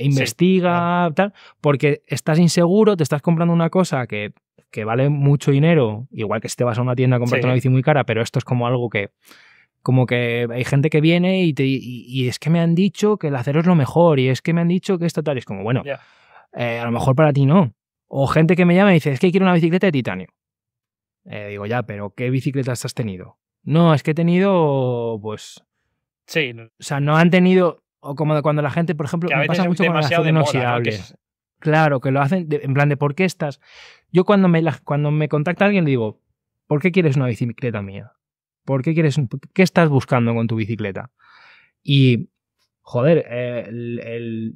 investiga, tal, porque estás inseguro, te estás comprando una cosa que, vale mucho dinero, igual que si te vas a una tienda a comprarte una bici muy cara, pero esto es como algo que, como que hay gente que viene y, te, es que me han dicho que el acero es lo mejor y es que me han dicho que esto tal, es como, bueno, eh, a lo mejor para ti no. O gente que me llama y dice, es que quiero una bicicleta de titanio. Eh, digo, ya, pero ¿qué bicicletas has tenido? No, es que he tenido, pues... Sí. O sea, no han tenido... O como cuando la gente, por ejemplo, me pasa mucho con el acero Claro, que lo hacen en plan de por qué estás. Yo cuando me, cuando me contacta alguien le digo, ¿por qué quieres una bicicleta mía? ¿Por qué quieres, qué estás buscando con tu bicicleta? Y, joder, eh,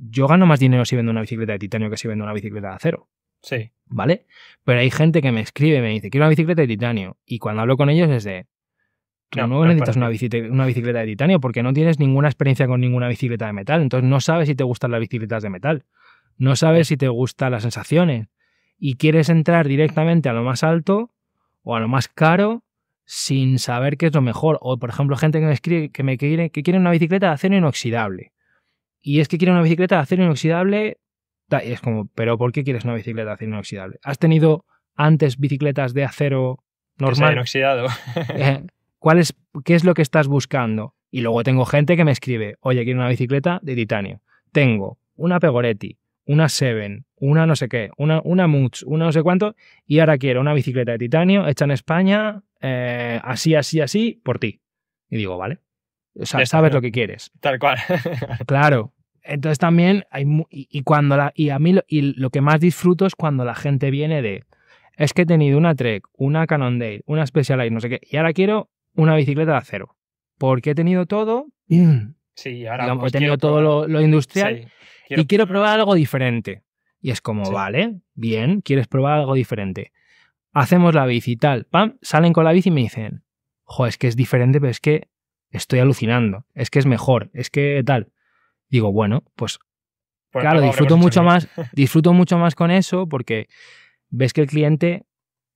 yo gano más dinero si vendo una bicicleta de titanio que si vendo una bicicleta de acero. Sí. ¿Vale? Pero hay gente que me escribe, me dice, quiero una bicicleta de titanio. Y cuando hablo con ellos es de, no, necesitas una bicicleta, una bicicleta de titanio porque no tienes ninguna experiencia con ninguna bicicleta de metal. Entonces no sabes si te gustan las bicicletas de metal. No sabes si te gustan las sensaciones. Y quieres entrar directamente a lo más alto o a lo más caro sin saber qué es lo mejor. O, por ejemplo, gente que me escribe que, me quiere, que quiere una bicicleta de acero inoxidable. Y es que quiere una bicicleta de acero inoxidable. Y es como, ¿pero por qué quieres una bicicleta de acero inoxidable? ¿Has tenido antes bicicletas de acero normal? Que se inoxidado es, ¿Qué es lo que estás buscando? Y luego tengo gente que me escribe, oye, quiero una bicicleta de titanio. Tengo una Pegoretti, una Seven, una no sé qué, una, una Much, una no sé cuánto, y ahora quiero una bicicleta de titanio hecha en España, eh, así, así, así, por ti. Y digo, vale. O sea, sabes lo que quieres. Tal cual. claro. Entonces también hay y, cuando la, y a mí lo, y lo que más disfruto es cuando la gente viene de es que he tenido una Trek, una Cannondale, una Specialized, no sé qué, y ahora quiero una bicicleta de acero. Porque he tenido todo. Sí, ahora he pues, tenido todo lo, industrial y quiero probar algo diferente. Y es como, vale, bien, quieres probar algo diferente. Hacemos la bici y tal. Pam, salen con la bici y me dicen, jo, es que es diferente, pero es que estoy alucinando. Es que es mejor, es que tal. Digo, bueno, pues, pues claro, disfruto mucho más, disfruto mucho más con eso porque ves que el cliente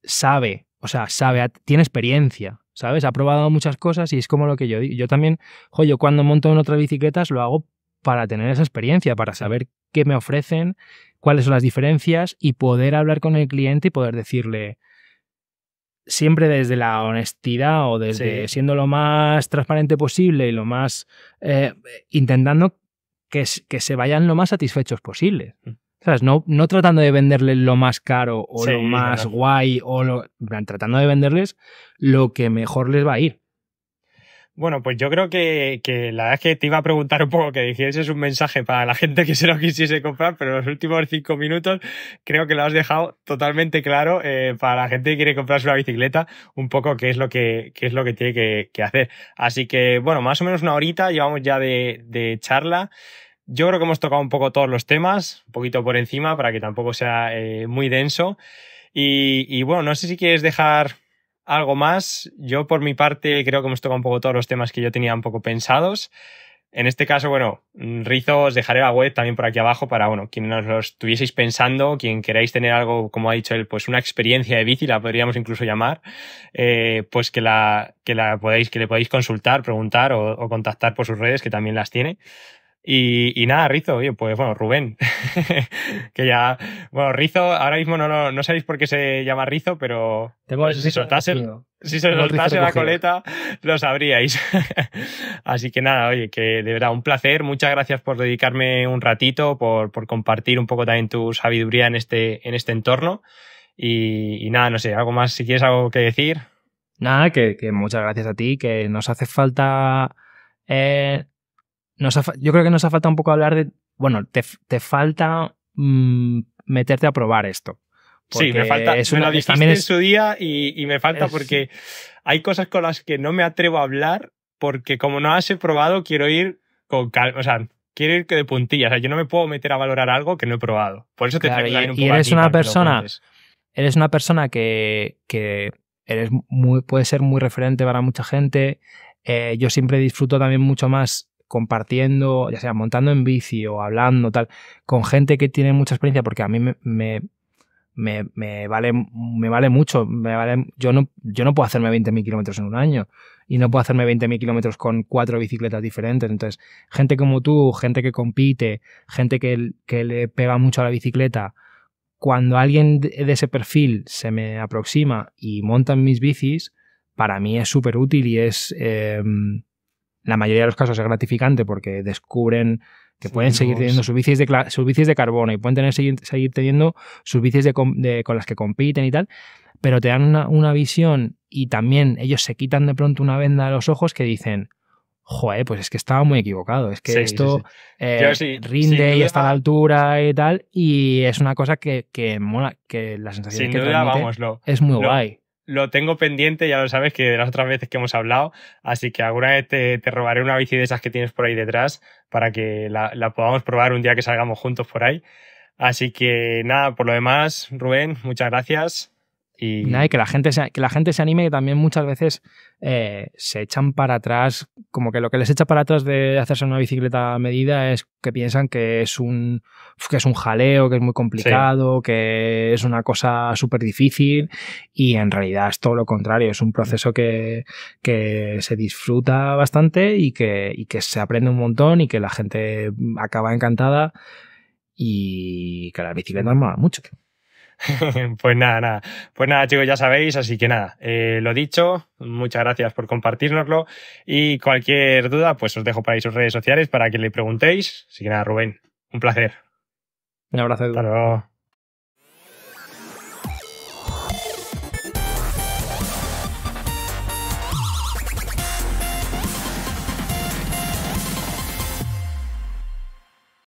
sabe, o sea, sabe, tiene experiencia. ¿sabes? Ha probado muchas cosas y es como lo que yo digo. Yo también, jo, yo cuando monto en otras bicicletas lo hago para tener esa experiencia, para saber qué me ofrecen, cuáles son las diferencias y poder hablar con el cliente y poder decirle siempre desde la honestidad o desde siendo lo más transparente posible y lo más eh, intentando que, que, se vayan lo más satisfechos posible. Mm. No, no tratando de venderles lo más caro o lo más guay, o lo, tratando de venderles lo que mejor les va a ir. Bueno, pues yo creo que, la verdad es que te iba a preguntar un poco que es un mensaje para la gente que se lo quisiese comprar, pero en los últimos cinco minutos creo que lo has dejado totalmente claro eh, para la gente que quiere comprarse una bicicleta, un poco qué es lo que, qué es lo que tiene que, hacer. Así que, bueno, más o menos una horita llevamos ya de, de charla. Yo creo que hemos tocado un poco todos los temas, un poquito por encima, para que tampoco sea eh, muy denso. Y, bueno, no sé si quieres dejar algo más. Yo, por mi parte, creo que hemos tocado un poco todos los temas que yo tenía un poco pensados. En este caso, bueno, Rizo, os dejaré la web también por aquí abajo para, bueno, quien nos lo estuvieseis pensando, quien queráis tener algo, como ha dicho él, pues una experiencia de bici, la podríamos incluso llamar, eh, pues que la, que la podéis que le podéis consultar, preguntar o, o contactar por sus redes, que también las tiene. Y, nada, Rizo, oye, pues bueno, Rubén, que ya, bueno, Rizo, ahora mismo no, sabéis por qué se llama Rizo, pero si, se soltase la coleta, lo sabríais. Así que nada, oye, que de verdad, un placer, muchas gracias por dedicarme un ratito, por, compartir un poco también tu sabiduría en este, en este entorno. Y, nada, no sé, algo más, si quieres algo que decir. Nada, que, muchas gracias a ti, que nos hace falta... Eh, yo creo que nos ha faltado un poco hablar de, bueno, te, falta mm, meterte a probar esto. Sí, me falta, es una, me en su día y, me falta porque hay cosas con las que no me atrevo a hablar porque como no las he probado quiero ir con calma, o sea, quiero ir que de puntillas, yo no me puedo meter a valorar algo que no he probado. Por eso te claro, un e-, poco de eres una persona, eres una persona que, eres muy, puede ser muy referente para mucha gente. Eh, yo siempre disfruto también mucho más compartiendo, ya sea montando en bici o hablando, tal, con gente que tiene mucha experiencia, porque a mí me, me, me, vale, me vale mucho. Me vale, yo, no, yo no puedo hacerme 20.000 kilómetros en un año y no puedo hacerme 20.000 kilómetros con cuatro bicicletas diferentes. Entonces, gente como tú, gente que compite, gente que, le pega mucho a la bicicleta, cuando alguien de ese perfil se me aproxima y monta mis bicis, para mí es súper útil y es, em, la mayoría de los casos es gratificante porque descubren que pueden seguir teniendo sus bicis, de, sus de carbono y pueden tener, seguir, teniendo sus bicis de, con las que compiten y tal, pero te dan una, visión y también ellos se quitan de pronto una venda de los ojos que dicen, joder, pues es que estaba muy equivocado, es que esto eh, rinde y está a la altura y tal, y es una cosa que, mola, que la sensación es muy guay lo tengo pendiente, ya lo sabes, que de las otras veces que hemos hablado, así que alguna vez te, robaré una bici de esas que tienes por ahí detrás para que la, la, podamos probar un día que salgamos juntos por ahí. Así que nada, por lo demás, Rubén, muchas gracias. Y... que la gente se, que la gente se anime, que también muchas veces eh, se echan para atrás, como que lo que les echa para atrás de hacerse una bicicleta a medida es que piensan que es un que es un jaleo, que es muy complicado, que es una cosa súper difícil, y en realidad es todo lo contrario, es un proceso que, se disfruta bastante y que, que se aprende un montón y que la gente acaba encantada y que la bicicleta mola mucho. pues nada, nada. Pues nada, chicos, ya sabéis, así que nada, eh, lo dicho, muchas gracias por compartirnoslo y cualquier duda, pues os dejo para ahí sus redes sociales para que le preguntéis. Así que nada, Rubén, un placer. Un abrazo.